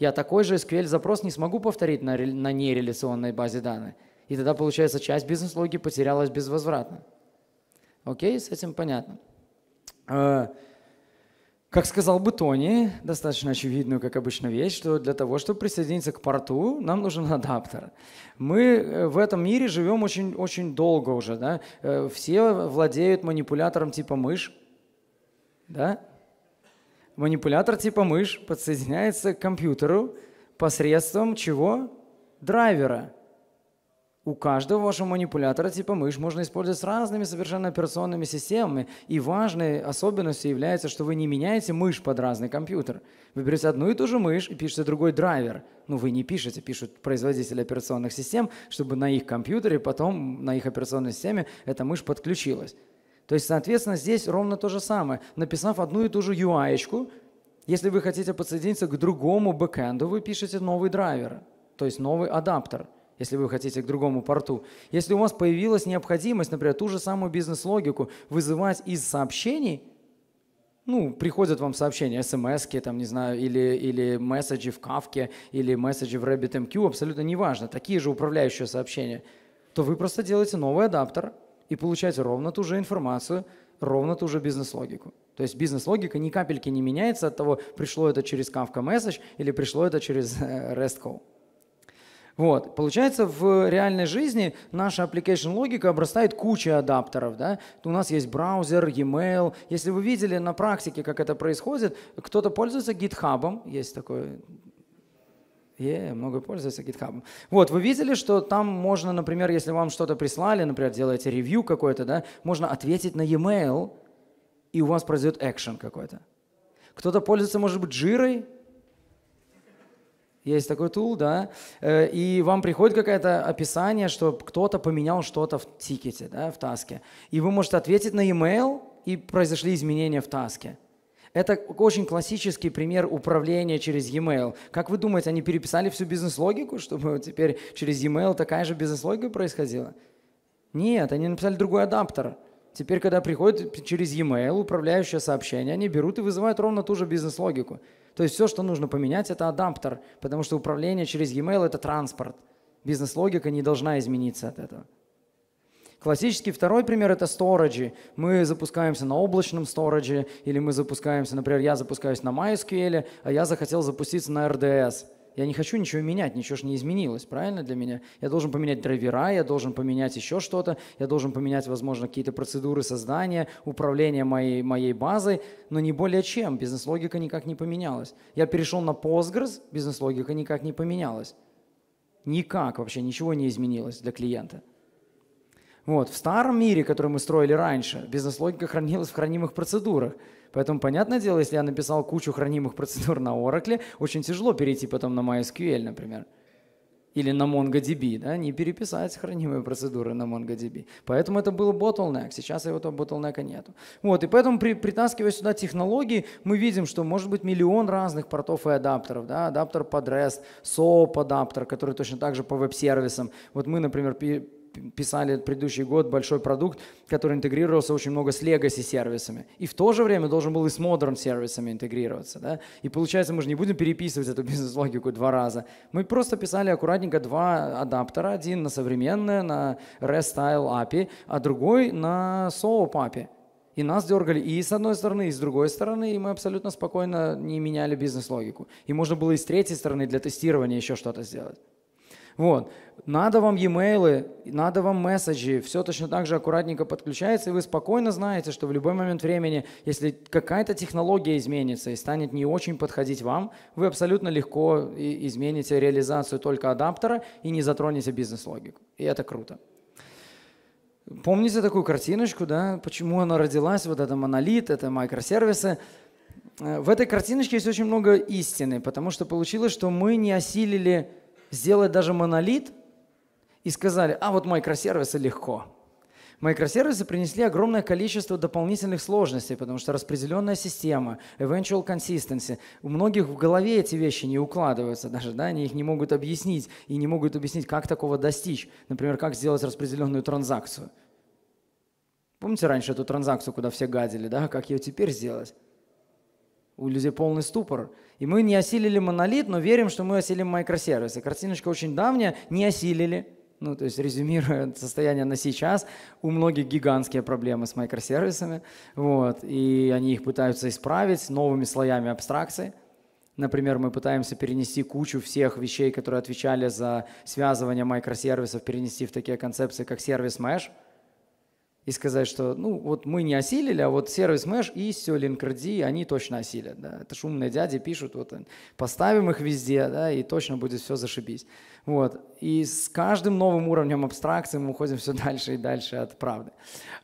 я такой же SQL-запрос не смогу повторить на, на нереляционной базе данных. И тогда, получается, часть бизнес-логики потерялась безвозвратно. Окей, с этим понятно. Э, как сказал бы Тони, достаточно очевидную, как обычно, вещь, что для того, чтобы присоединиться к порту, нам нужен адаптер. Мы э, в этом мире живем очень, очень долго уже. Да? Э, все владеют манипулятором типа мышь. Да? Манипулятор типа мышь подсоединяется к компьютеру посредством чего? Драйвера. У каждого вашего манипулятора типа мышь можно использовать с разными совершенно операционными системами. И важной особенностью является, что вы не меняете мышь под разный компьютер. Вы берете одну и ту же мышь и пишете другой драйвер. Ну, вы не пишете, пишут производители операционных систем, чтобы на их компьютере потом, на их операционной системе эта мышь подключилась. То есть, соответственно, здесь ровно то же самое. Написав одну и ту же UI, если вы хотите подсоединиться к другому бэкэнду, вы пишете новый драйвер, то есть новый адаптер, если вы хотите к другому порту. Если у вас появилась необходимость, например, ту же самую бизнес-логику вызывать из сообщений, ну, приходят вам сообщения, смс там, не знаю, или, или месседжи в Кавке, или месседжи в RabbitMQ, эм абсолютно неважно, такие же управляющие сообщения, то вы просто делаете новый адаптер – и получать ровно ту же информацию, ровно ту же бизнес-логику. То есть бизнес-логика ни капельки не меняется от того, пришло это через Kafka Message или пришло это через э, REST Call. Вот. Получается, в реальной жизни наша application логика обрастает кучей адаптеров. Да? У нас есть браузер, e-mail. Если вы видели на практике, как это происходит, кто-то пользуется GitHub, есть такой Yeah, много пользуется GitHub. Вот, вы видели, что там можно, например, если вам что-то прислали, например, делаете ревью какое-то, да, можно ответить на e-mail, и у вас произойдет экшен какой-то. Кто-то пользуется, может быть, жирой, есть такой тул, да, э, и вам приходит какое-то описание, что кто-то поменял что-то в тикете, да, в таске, и вы можете ответить на e-mail, и произошли изменения в таске. Это очень классический пример управления через e-mail. Как вы думаете, они переписали всю бизнес-логику, чтобы теперь через e-mail такая же бизнес-логика происходила? Нет, они написали другой адаптер. Теперь, когда приходит через e-mail управляющее сообщение, они берут и вызывают ровно ту же бизнес-логику. То есть все, что нужно поменять, это адаптер, потому что управление через e-mail – это транспорт. Бизнес-логика не должна измениться от этого. Классический второй пример – это сториджи. Мы запускаемся на облачном сторидже, или мы запускаемся, например, я запускаюсь на MySQL, а я захотел запуститься на RDS. Я не хочу ничего менять, ничего же не изменилось, правильно для меня? Я должен поменять драйвера, я должен поменять еще что-то, я должен поменять, возможно, какие-то процедуры создания, управления моей, моей базой, но не более чем. Бизнес-логика никак не поменялась. Я перешел на Postgres, бизнес-логика никак не поменялась. Никак вообще, ничего не изменилось для клиента. Вот. В старом мире, который мы строили раньше, бизнес-логика хранилась в хранимых процедурах. Поэтому, понятное дело, если я написал кучу хранимых процедур на Oracle, очень тяжело перейти потом на MySQL, например. Или на MongoDB, да, не переписать хранимые процедуры на MongoDB. Поэтому это был bottleneck, сейчас его этого bottleneck нету. Вот, и поэтому, при, притаскивая сюда технологии, мы видим, что может быть миллион разных портов и адаптеров, да, адаптер под REST, SOAP адаптер, который точно так же по веб-сервисам. Вот мы, например, писали предыдущий год большой продукт, который интегрировался очень много с legacy сервисами. И в то же время должен был и с modern сервисами интегрироваться. Да? И получается, мы же не будем переписывать эту <laughs> бизнес-логику два раза. Мы просто писали аккуратненько два адаптера. Один на современное, на REST-style API, а другой на SOAP API. И нас дергали и с одной стороны, и с другой стороны, и мы абсолютно спокойно не меняли бизнес-логику. И можно было и с третьей стороны для тестирования еще что-то сделать. Вот. Надо вам e-mail, надо вам месседжи, все точно так же аккуратненько подключается, и вы спокойно знаете, что в любой момент времени, если какая-то технология изменится и станет не очень подходить вам, вы абсолютно легко измените реализацию только адаптера и не затронете бизнес-логику. И это круто. Помните такую картиночку, да? Почему она родилась? Вот это монолит, это микросервисы. Э, в этой картиночке есть очень много истины, потому что получилось, что мы не осилили сделать даже монолит и сказали, а вот микросервисы легко. Микросервисы принесли огромное количество дополнительных сложностей, потому что распределенная система, eventual consistency. У многих в голове эти вещи не укладываются даже, да, они их не могут объяснить и не могут объяснить, как такого достичь. Например, как сделать распределенную транзакцию. Помните раньше эту транзакцию, куда все гадили, да? Как ее теперь сделать? У людей полный ступор. И мы не осилили монолит, но верим, что мы осилим микросервисы. Картиночка очень давняя, не осилили. Ну, то есть, резюмируя <laughs> состояние на сейчас, у многих гигантские проблемы с микросервисами. Вот, и они их пытаются исправить новыми слоями абстракции. Например, мы пытаемся перенести кучу всех вещей, которые отвечали за связывание микросервисов, перенести в такие концепции, как сервис mesh – и сказать, что ну вот мы не осилили, а вот сервис Mesh и все, Linkerd, они точно осилят. Да? Это ж умные дяди пишут, вот поставим их везде, да, и точно будет все зашибись. Вот. И с каждым новым уровнем абстракции мы уходим все <laughs> дальше и дальше от правды.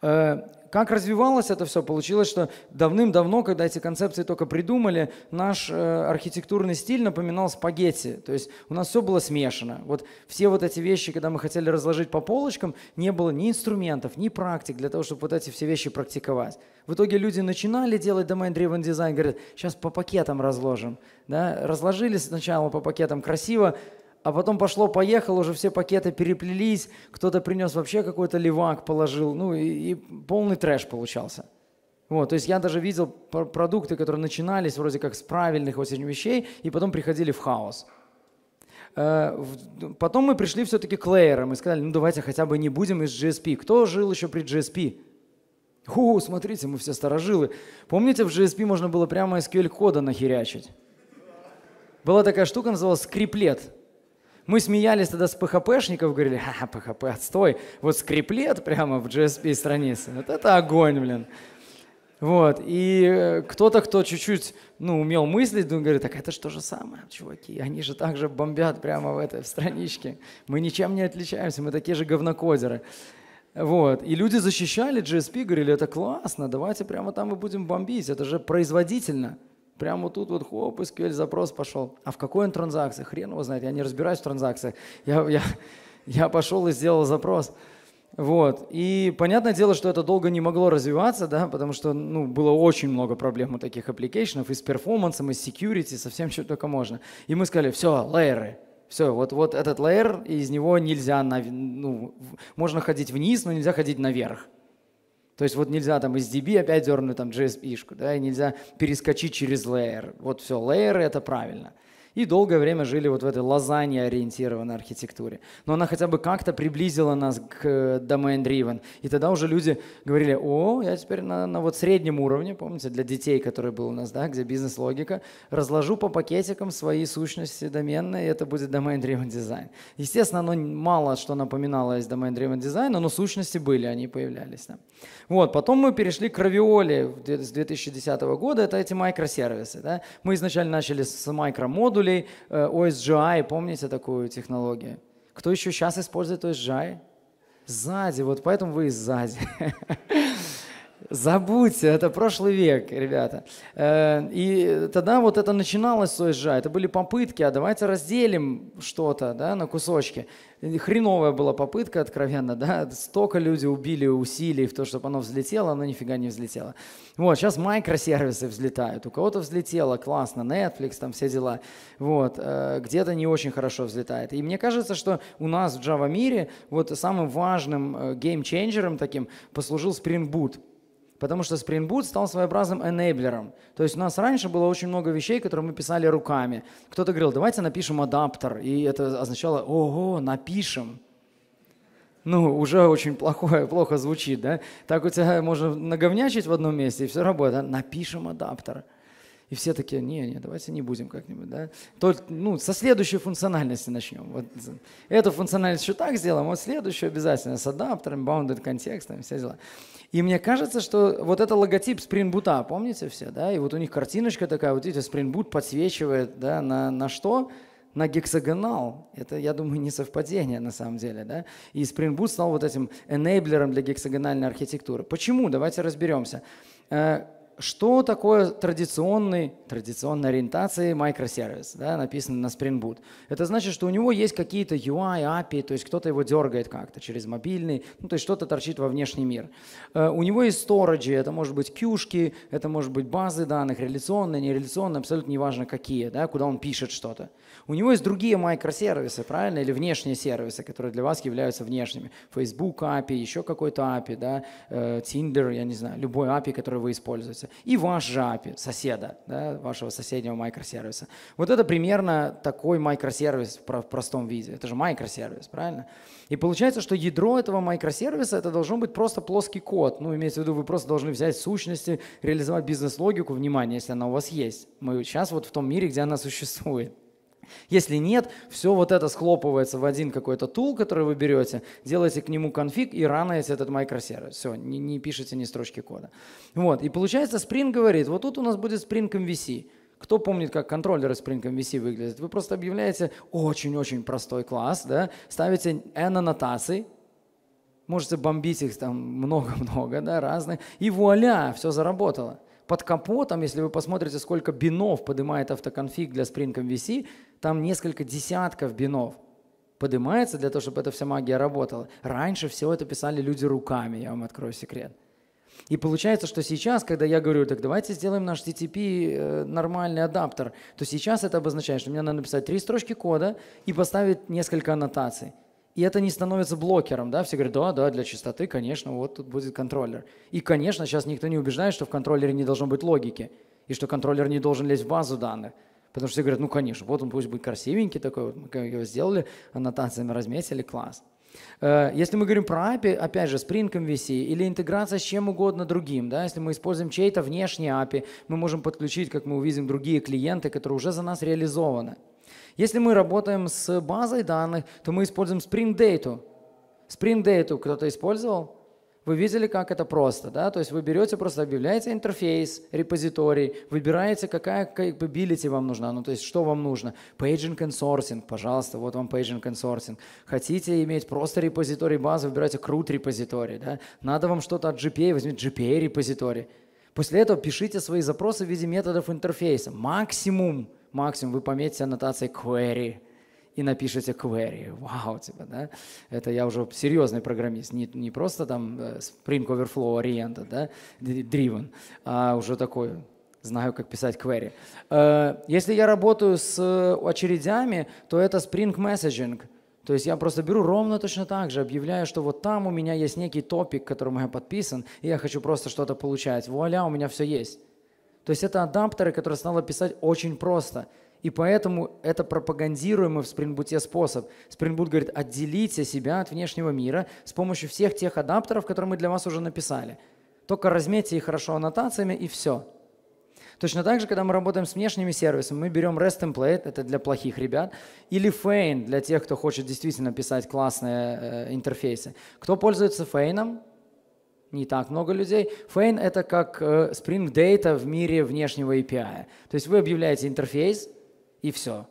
Э, как развивалось это все? Получилось, что давным-давно, когда эти концепции только придумали, наш э, архитектурный стиль напоминал спагетти. То есть у нас все было смешано. Вот все вот эти вещи, когда мы хотели разложить по полочкам, не было ни инструментов, ни практик для того, чтобы вот эти все вещи практиковать. В итоге люди начинали делать domain-driven дизайн, говорят, сейчас по пакетам разложим. Да? Разложили сначала по пакетам красиво, а потом пошло поехал, уже все пакеты переплелись, кто-то принес вообще какой-то левак, положил, ну и, и полный трэш получался. Вот, то есть я даже видел продукты, которые начинались вроде как с правильных очень вещей, и потом приходили в хаос. Э, потом мы пришли все-таки к лейерам и сказали, ну давайте хотя бы не будем из GSP. Кто жил еще при GSP? Ху, смотрите, мы все старожилы. Помните, в GSP можно было прямо SQL-кода нахерячить? Была такая штука, называлась скриплет. Мы смеялись тогда с ПХПшников, говорили, а, ПХП, отстой. Вот скриплет прямо в GSP странице. Вот это огонь, блин. Вот, и э, кто-то, кто чуть-чуть, ну, умел мыслить, он говорит, так это же то же самое, чуваки, они же так же бомбят прямо в этой в страничке. Мы ничем не отличаемся, мы такие же говнокодеры. Вот. И люди защищали GSP, говорили, это классно, давайте прямо там и будем бомбить, это же производительно. Прямо тут вот хоп, SQL запрос пошел. А в какой он транзакции? Хрен его знает, я не разбираюсь в транзакциях. Я, я, я пошел и сделал запрос. Вот. И понятное дело, что это долго не могло развиваться, да, потому что ну, было очень много проблем у таких аппликейшенов и с перформансом, и с security, со всем, чем только можно. И мы сказали, все, лейеры, все, вот, вот этот лейер, из него нельзя, ну, можно ходить вниз, но нельзя ходить наверх. То есть вот нельзя там из DB опять дернуть там JSP-шку, да, и нельзя перескочить через лейер. Вот все, лейеры это правильно и долгое время жили вот в этой лазанье ориентированной архитектуре. Но она хотя бы как-то приблизила нас к э, domain-driven. И тогда уже люди говорили, о, я теперь на, на вот среднем уровне, помните, для детей, который был у нас, да, где бизнес-логика, разложу по пакетикам свои сущности доменные, и это будет domain-driven дизайн. Естественно, оно мало что напоминало из domain-driven дизайна, но сущности были, они появлялись Да. Вот, потом мы перешли к Равиоле с 2010 года, это эти микросервисы, да. Мы изначально начали с микромодуля, модулей OSGI, э, помните такую технологию? Кто еще сейчас использует OSGI? Сзади, вот поэтому вы и сзади. <laughs> Забудьте, это прошлый век, ребята. Э, и тогда вот это начиналось с ОСЖ, это были попытки, а давайте разделим что-то да, на кусочки. Хреновая была попытка, откровенно, да, столько люди убили усилий в то, чтобы оно взлетело, оно нифига не взлетело. Вот, сейчас микросервисы взлетают, у кого-то взлетело, классно, Netflix, там все дела, вот, э, где-то не очень хорошо взлетает. И мне кажется, что у нас в Java мире вот самым важным э, геймченджером таким послужил Spring Boot – Потому что Spring Boot стал своеобразным энейблером. То есть у нас раньше было очень много вещей, которые мы писали руками. Кто-то говорил, давайте напишем адаптер. И это означало, ого, напишем. Ну, уже очень плохое, плохо звучит, да? Так у тебя можно наговнячить в одном месте, и все работает. Напишем адаптер. И все такие, не, не, давайте не будем как-нибудь, да. Только, ну, со следующей функциональности начнем. Вот эту функциональность еще так сделаем, вот следующую обязательно с адаптером, bounded контекстом, все дела. И мне кажется, что вот это логотип Spring Boot, помните все, да? И вот у них картиночка такая, вот видите, Spring Boot подсвечивает, да, на, на что? на гексагонал. Это, я думаю, не совпадение на самом деле. Да? И Spring Boot стал вот этим энейблером для гексагональной архитектуры. Почему? Давайте разберемся. Э, что такое традиционный, традиционной ориентации микросервис, да, написано на Spring Boot? Это значит, что у него есть какие-то UI, API, то есть кто-то его дергает как-то через мобильный, ну, то есть что-то торчит во внешний мир. Э, у него есть сториджи, это может быть кюшки, это может быть базы данных, реляционные, нереляционные, абсолютно неважно какие, да, куда он пишет что-то. У него есть другие микросервисы, правильно, или внешние сервисы, которые для вас являются внешними. Facebook API, еще какой-то API, да, э, Tinder, я не знаю, любой API, который вы используете и ваш же API соседа, да, вашего соседнего микросервиса. Вот это примерно такой микросервис в простом виде. Это же микросервис, правильно? И получается, что ядро этого микросервиса это должен быть просто плоский код. Ну, имеется в виду, вы просто должны взять сущности, реализовать бизнес-логику, внимание, если она у вас есть. Мы сейчас вот в том мире, где она существует. Если нет, все вот это схлопывается в один какой-то тул, который вы берете, делаете к нему конфиг и ранаете этот микросервис. Все, не, не пишете ни строчки кода. Вот, и получается Spring говорит, вот тут у нас будет Spring MVC. Кто помнит, как контроллеры Spring MVC выглядят? Вы просто объявляете очень-очень простой класс, да? ставите N-аннотаций, можете бомбить их там много-много, да, разные, и вуаля, все заработало. Под капотом, если вы посмотрите, сколько бинов поднимает автоконфиг для Spring MVC, там несколько десятков бинов поднимается для того, чтобы эта вся магия работала. Раньше все это писали люди руками, я вам открою секрет. И получается, что сейчас, когда я говорю, так давайте сделаем наш TTP э, нормальный адаптер, то сейчас это обозначает, что мне надо написать три строчки кода и поставить несколько аннотаций. И это не становится блокером, да? Все говорят, да, да, для чистоты, конечно, вот тут будет контроллер. И, конечно, сейчас никто не убеждает, что в контроллере не должно быть логики, и что контроллер не должен лезть в базу данных. Потому что все говорят, ну конечно, вот он пусть будет красивенький такой, вот мы его сделали, а аннотациями разметили, класс. Э, если мы говорим про API, опять же, Spring MVC или интеграция с чем угодно другим, да, если мы используем чей-то внешний API, мы можем подключить, как мы увидим, другие клиенты, которые уже за нас реализованы. Если мы работаем с базой данных, то мы используем Spring Data. Spring Data кто-то использовал? Вы видели, как это просто, да? То есть вы берете, просто объявляете интерфейс, репозиторий, выбираете, какая capability вам нужна, ну то есть что вам нужно. Paging Consorting, пожалуйста, вот вам Paging Consorting. Хотите иметь просто репозиторий базы, выбирайте крут репозиторий, да? Надо вам что-то от GPA, возьмите GPA репозиторий. После этого пишите свои запросы в виде методов интерфейса. Максимум, максимум, вы пометите аннотацией query – и напишете query. Вау, типа, да? Это я уже серьезный программист, не, не просто там э, Spring Overflow oriented, да, driven, а уже такой знаю, как писать query. Э, если я работаю с очередями, то это Spring Messaging. То есть я просто беру ровно точно так же, объявляю, что вот там у меня есть некий топик, к которому я подписан, и я хочу просто что-то получать. Вуаля, у меня все есть. То есть это адаптеры, которые стало писать очень просто. И поэтому это пропагандируемый в спринтбуте способ. Спринтбут говорит, отделите себя от внешнего мира с помощью всех тех адаптеров, которые мы для вас уже написали. Только разметьте их хорошо аннотациями и все. Точно так же, когда мы работаем с внешними сервисами, мы берем REST template, это для плохих ребят, или Fain для тех, кто хочет действительно писать классные э, интерфейсы. Кто пользуется Fein, не так много людей. Fain это как э, Spring Data в мире внешнего API. То есть вы объявляете интерфейс, и все.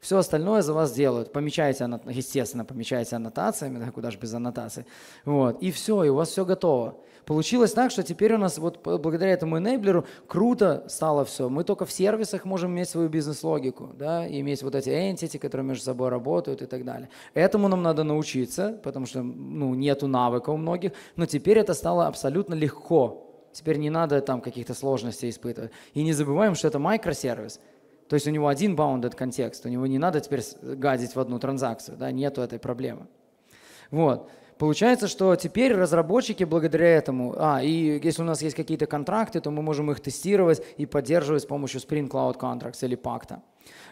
Все остальное за вас делают. Помечаете, естественно, помечаете аннотациями, да, куда же без аннотации. Вот. И все, и у вас все готово. Получилось так, что теперь у нас вот благодаря этому энейблеру круто стало все. Мы только в сервисах можем иметь свою бизнес-логику, да, и иметь вот эти entity, которые между собой работают и так далее. Этому нам надо научиться, потому что ну, нету навыка у многих, но теперь это стало абсолютно легко. Теперь не надо там каких-то сложностей испытывать. И не забываем, что это микросервис – то есть у него один bounded контекст, у него не надо теперь гадить в одну транзакцию, да, нету этой проблемы. Вот. Получается, что теперь разработчики благодаря этому, а, и если у нас есть какие-то контракты, то мы можем их тестировать и поддерживать с помощью Spring Cloud Contracts или пакта.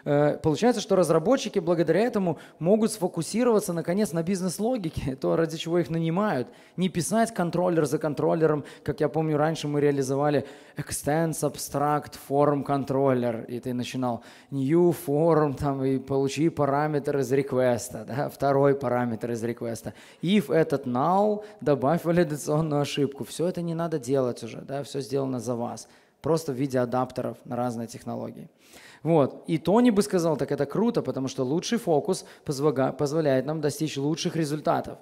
Э, получается, что разработчики благодаря этому могут сфокусироваться наконец на бизнес-логике, <laughs> то, ради чего их нанимают. Не писать контроллер за контроллером, как я помню, раньше мы реализовали extends, abstract, form Controller и ты начинал new form, там, и получи параметр из реквеста, <laughs> да, второй параметр из реквеста. If этот null, добавь валидационную ошибку. Все это не надо делать уже, да, все сделано за вас. Просто в виде адаптеров на разные технологии. Вот. И Тони бы сказал, так это круто, потому что лучший фокус позволяет нам достичь лучших результатов.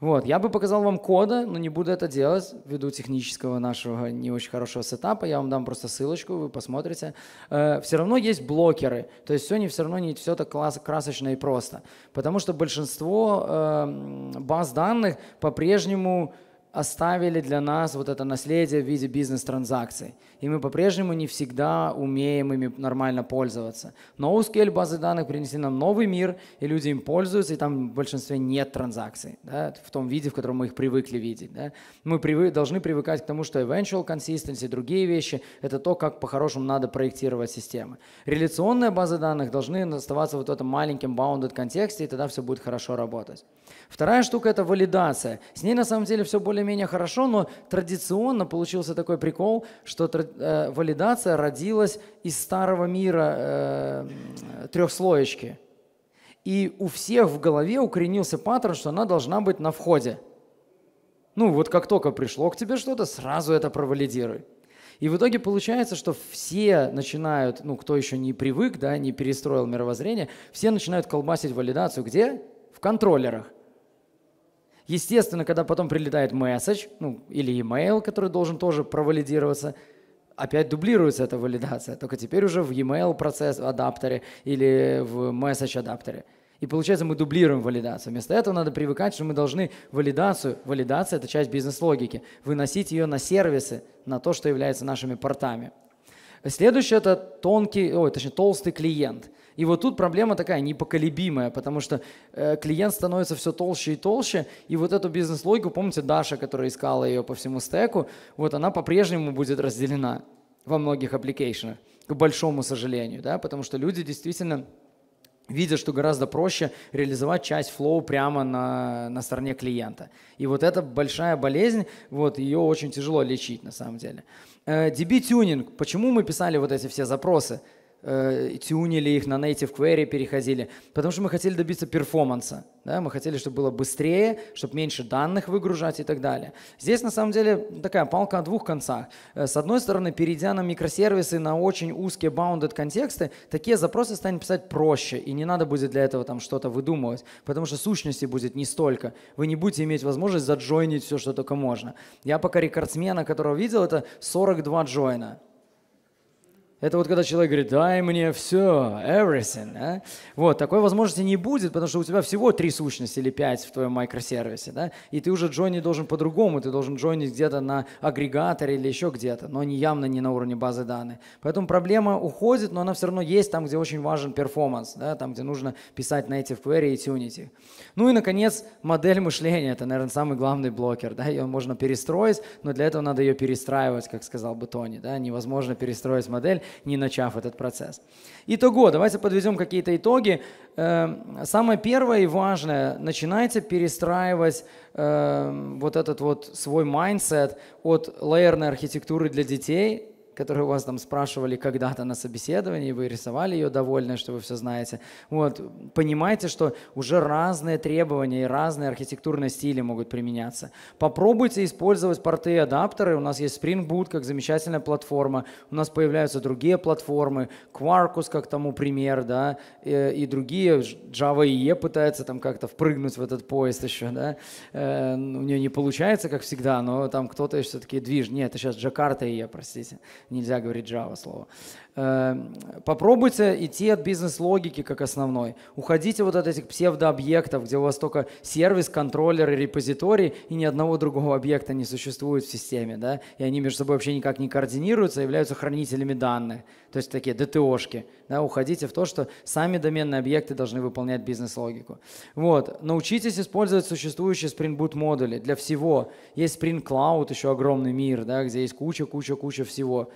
Вот, я бы показал вам кода, но не буду это делать ввиду технического нашего не очень хорошего сетапа. Я вам дам просто ссылочку, вы посмотрите. Э, все равно есть блокеры, то есть все не все равно не все так красочно и просто, потому что большинство эм, баз данных по-прежнему оставили для нас вот это наследие в виде бизнес-транзакций и мы по-прежнему не всегда умеем ими нормально пользоваться. Но узкие базы данных принесли нам новый мир, и люди им пользуются, и там в большинстве нет транзакций да, в том виде, в котором мы их привыкли видеть. Да. Мы привы- должны привыкать к тому, что eventual consistency, другие вещи – это то, как по-хорошему надо проектировать системы. Реляционные базы данных должны оставаться вот в этом маленьком bounded контексте, и тогда все будет хорошо работать. Вторая штука – это валидация. С ней на самом деле все более-менее хорошо, но традиционно получился такой прикол, что э, валидация родилась из старого мира э, трехслоечки. И у всех в голове укоренился паттерн, что она должна быть на входе. Ну вот как только пришло к тебе что-то, сразу это провалидируй. И в итоге получается, что все начинают, ну кто еще не привык, да, не перестроил мировоззрение, все начинают колбасить валидацию где? В контроллерах. Естественно, когда потом прилетает месседж, ну или email, который должен тоже провалидироваться – опять дублируется эта валидация, только теперь уже в email процесс адаптере или в message адаптере. И получается, мы дублируем валидацию. Вместо этого надо привыкать, что мы должны валидацию, валидация – это часть бизнес-логики, выносить ее на сервисы, на то, что является нашими портами. Следующее – это тонкий, ой, точнее, толстый клиент – и вот тут проблема такая непоколебимая, потому что э, клиент становится все толще и толще, и вот эту бизнес-логику, помните, Даша, которая искала ее по всему стеку, вот она по-прежнему будет разделена во многих аппликейшенах, к большому сожалению, да, потому что люди действительно видят, что гораздо проще реализовать часть флоу прямо на, на стороне клиента. И вот эта большая болезнь, вот ее очень тяжело лечить на самом деле. DB-тюнинг. Э, Почему мы писали вот эти все запросы? э, тюнили их на native query, переходили, потому что мы хотели добиться перформанса. Да? Мы хотели, чтобы было быстрее, чтобы меньше данных выгружать и так далее. Здесь на самом деле такая палка о двух концах. Э, с одной стороны, перейдя на микросервисы, на очень узкие bounded контексты, такие запросы станет писать проще, и не надо будет для этого там что-то выдумывать, потому что сущности будет не столько. Вы не будете иметь возможность заджойнить все, что только можно. Я пока рекордсмена, которого видел, это 42 джойна. Это вот когда человек говорит, дай мне все, everything. Да? Вот, такой возможности не будет, потому что у тебя всего три сущности или пять в твоем микросервисе. Да? И ты уже Джонни должен по-другому, ты должен Джонни где-то на агрегаторе или еще где-то, но не явно не на уровне базы данных. Поэтому проблема уходит, но она все равно есть там, где очень важен перформанс, да? там, где нужно писать native query и тюнить их. Ну и, наконец, модель мышления. Это, наверное, самый главный блокер. Да? Ее можно перестроить, но для этого надо ее перестраивать, как сказал бы Тони. Да? Невозможно перестроить модель, не начав этот процесс. Итого, давайте подведем какие-то итоги. Э, самое первое и важное, начинайте перестраивать э, вот этот вот свой майндсет от лейерной архитектуры для детей, которую вас там спрашивали когда-то на собеседовании, вы рисовали ее довольны, что вы все знаете. Вот, понимаете, что уже разные требования и разные архитектурные стили могут применяться. Попробуйте использовать порты и адаптеры. У нас есть Spring Boot как замечательная платформа. У нас появляются другие платформы, Quarkus как тому пример, да, э, и, другие. Java EE пытается там как-то впрыгнуть в этот поезд еще, да. Э, у нее не получается, как всегда, но там кто-то все-таки движ. Нет, это сейчас Jakarta EE простите Нельзя говорить Java слово. Эм, попробуйте идти от бизнес-логики как основной. Уходите вот от этих псевдообъектов, где у вас только сервис, контроллер и репозиторий, и ни одного другого объекта не существует в системе, да, и они между собой вообще никак не координируются, а являются хранителями данных, то есть такие ДТОшки, да, уходите в то, что сами доменные объекты должны выполнять бизнес-логику. Вот, научитесь использовать существующие Spring Boot модули для всего. Есть Spring Cloud, еще огромный мир, да, где есть куча-куча-куча всего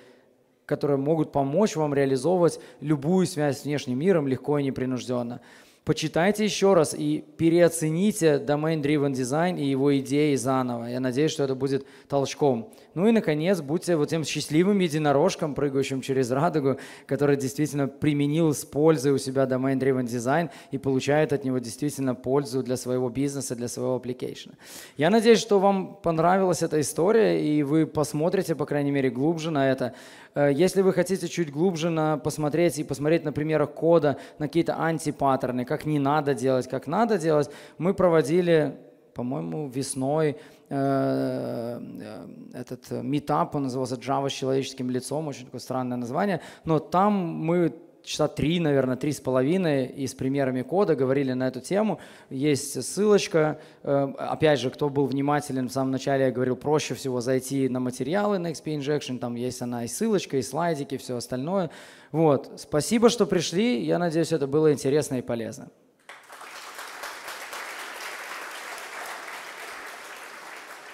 которые могут помочь вам реализовывать любую связь с внешним миром легко и непринужденно. Почитайте еще раз и переоцените Domain Driven Design и его идеи заново. Я надеюсь, что это будет толчком. Ну и, наконец, будьте вот тем счастливым единорожком, прыгающим через радугу, который действительно применил с пользой у себя Domain Driven Design и получает от него действительно пользу для своего бизнеса, для своего аппликейшена. Я надеюсь, что вам понравилась эта история, и вы посмотрите, по крайней мере, глубже на это. Э, если вы хотите чуть глубже на, посмотреть и посмотреть на примерах кода, на какие-то антипаттерны, как не надо делать, как надо делать, мы проводили, по-моему, весной э, э, этот метап, он назывался Java с человеческим лицом, очень такое странное название, но там мы часа три, наверное, три с половиной, и с примерами кода говорили на эту тему. Есть ссылочка. Эм, опять же, кто был внимателен, в самом начале я говорил, проще всего зайти на материалы на XP Injection, там есть она и ссылочка, и слайдики, и все остальное. Вот. Спасибо, что пришли. Я надеюсь, это было интересно и полезно.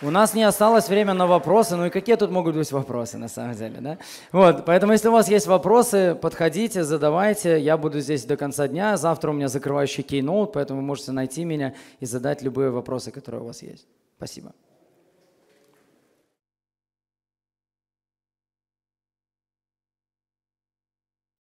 У нас не осталось время на вопросы, ну и какие тут могут быть вопросы на самом деле, да? Вот, поэтому если у вас есть вопросы, подходите, задавайте, я буду здесь до конца дня, завтра у меня закрывающий кейноут, поэтому вы можете найти меня и задать любые вопросы, которые у вас есть. Спасибо.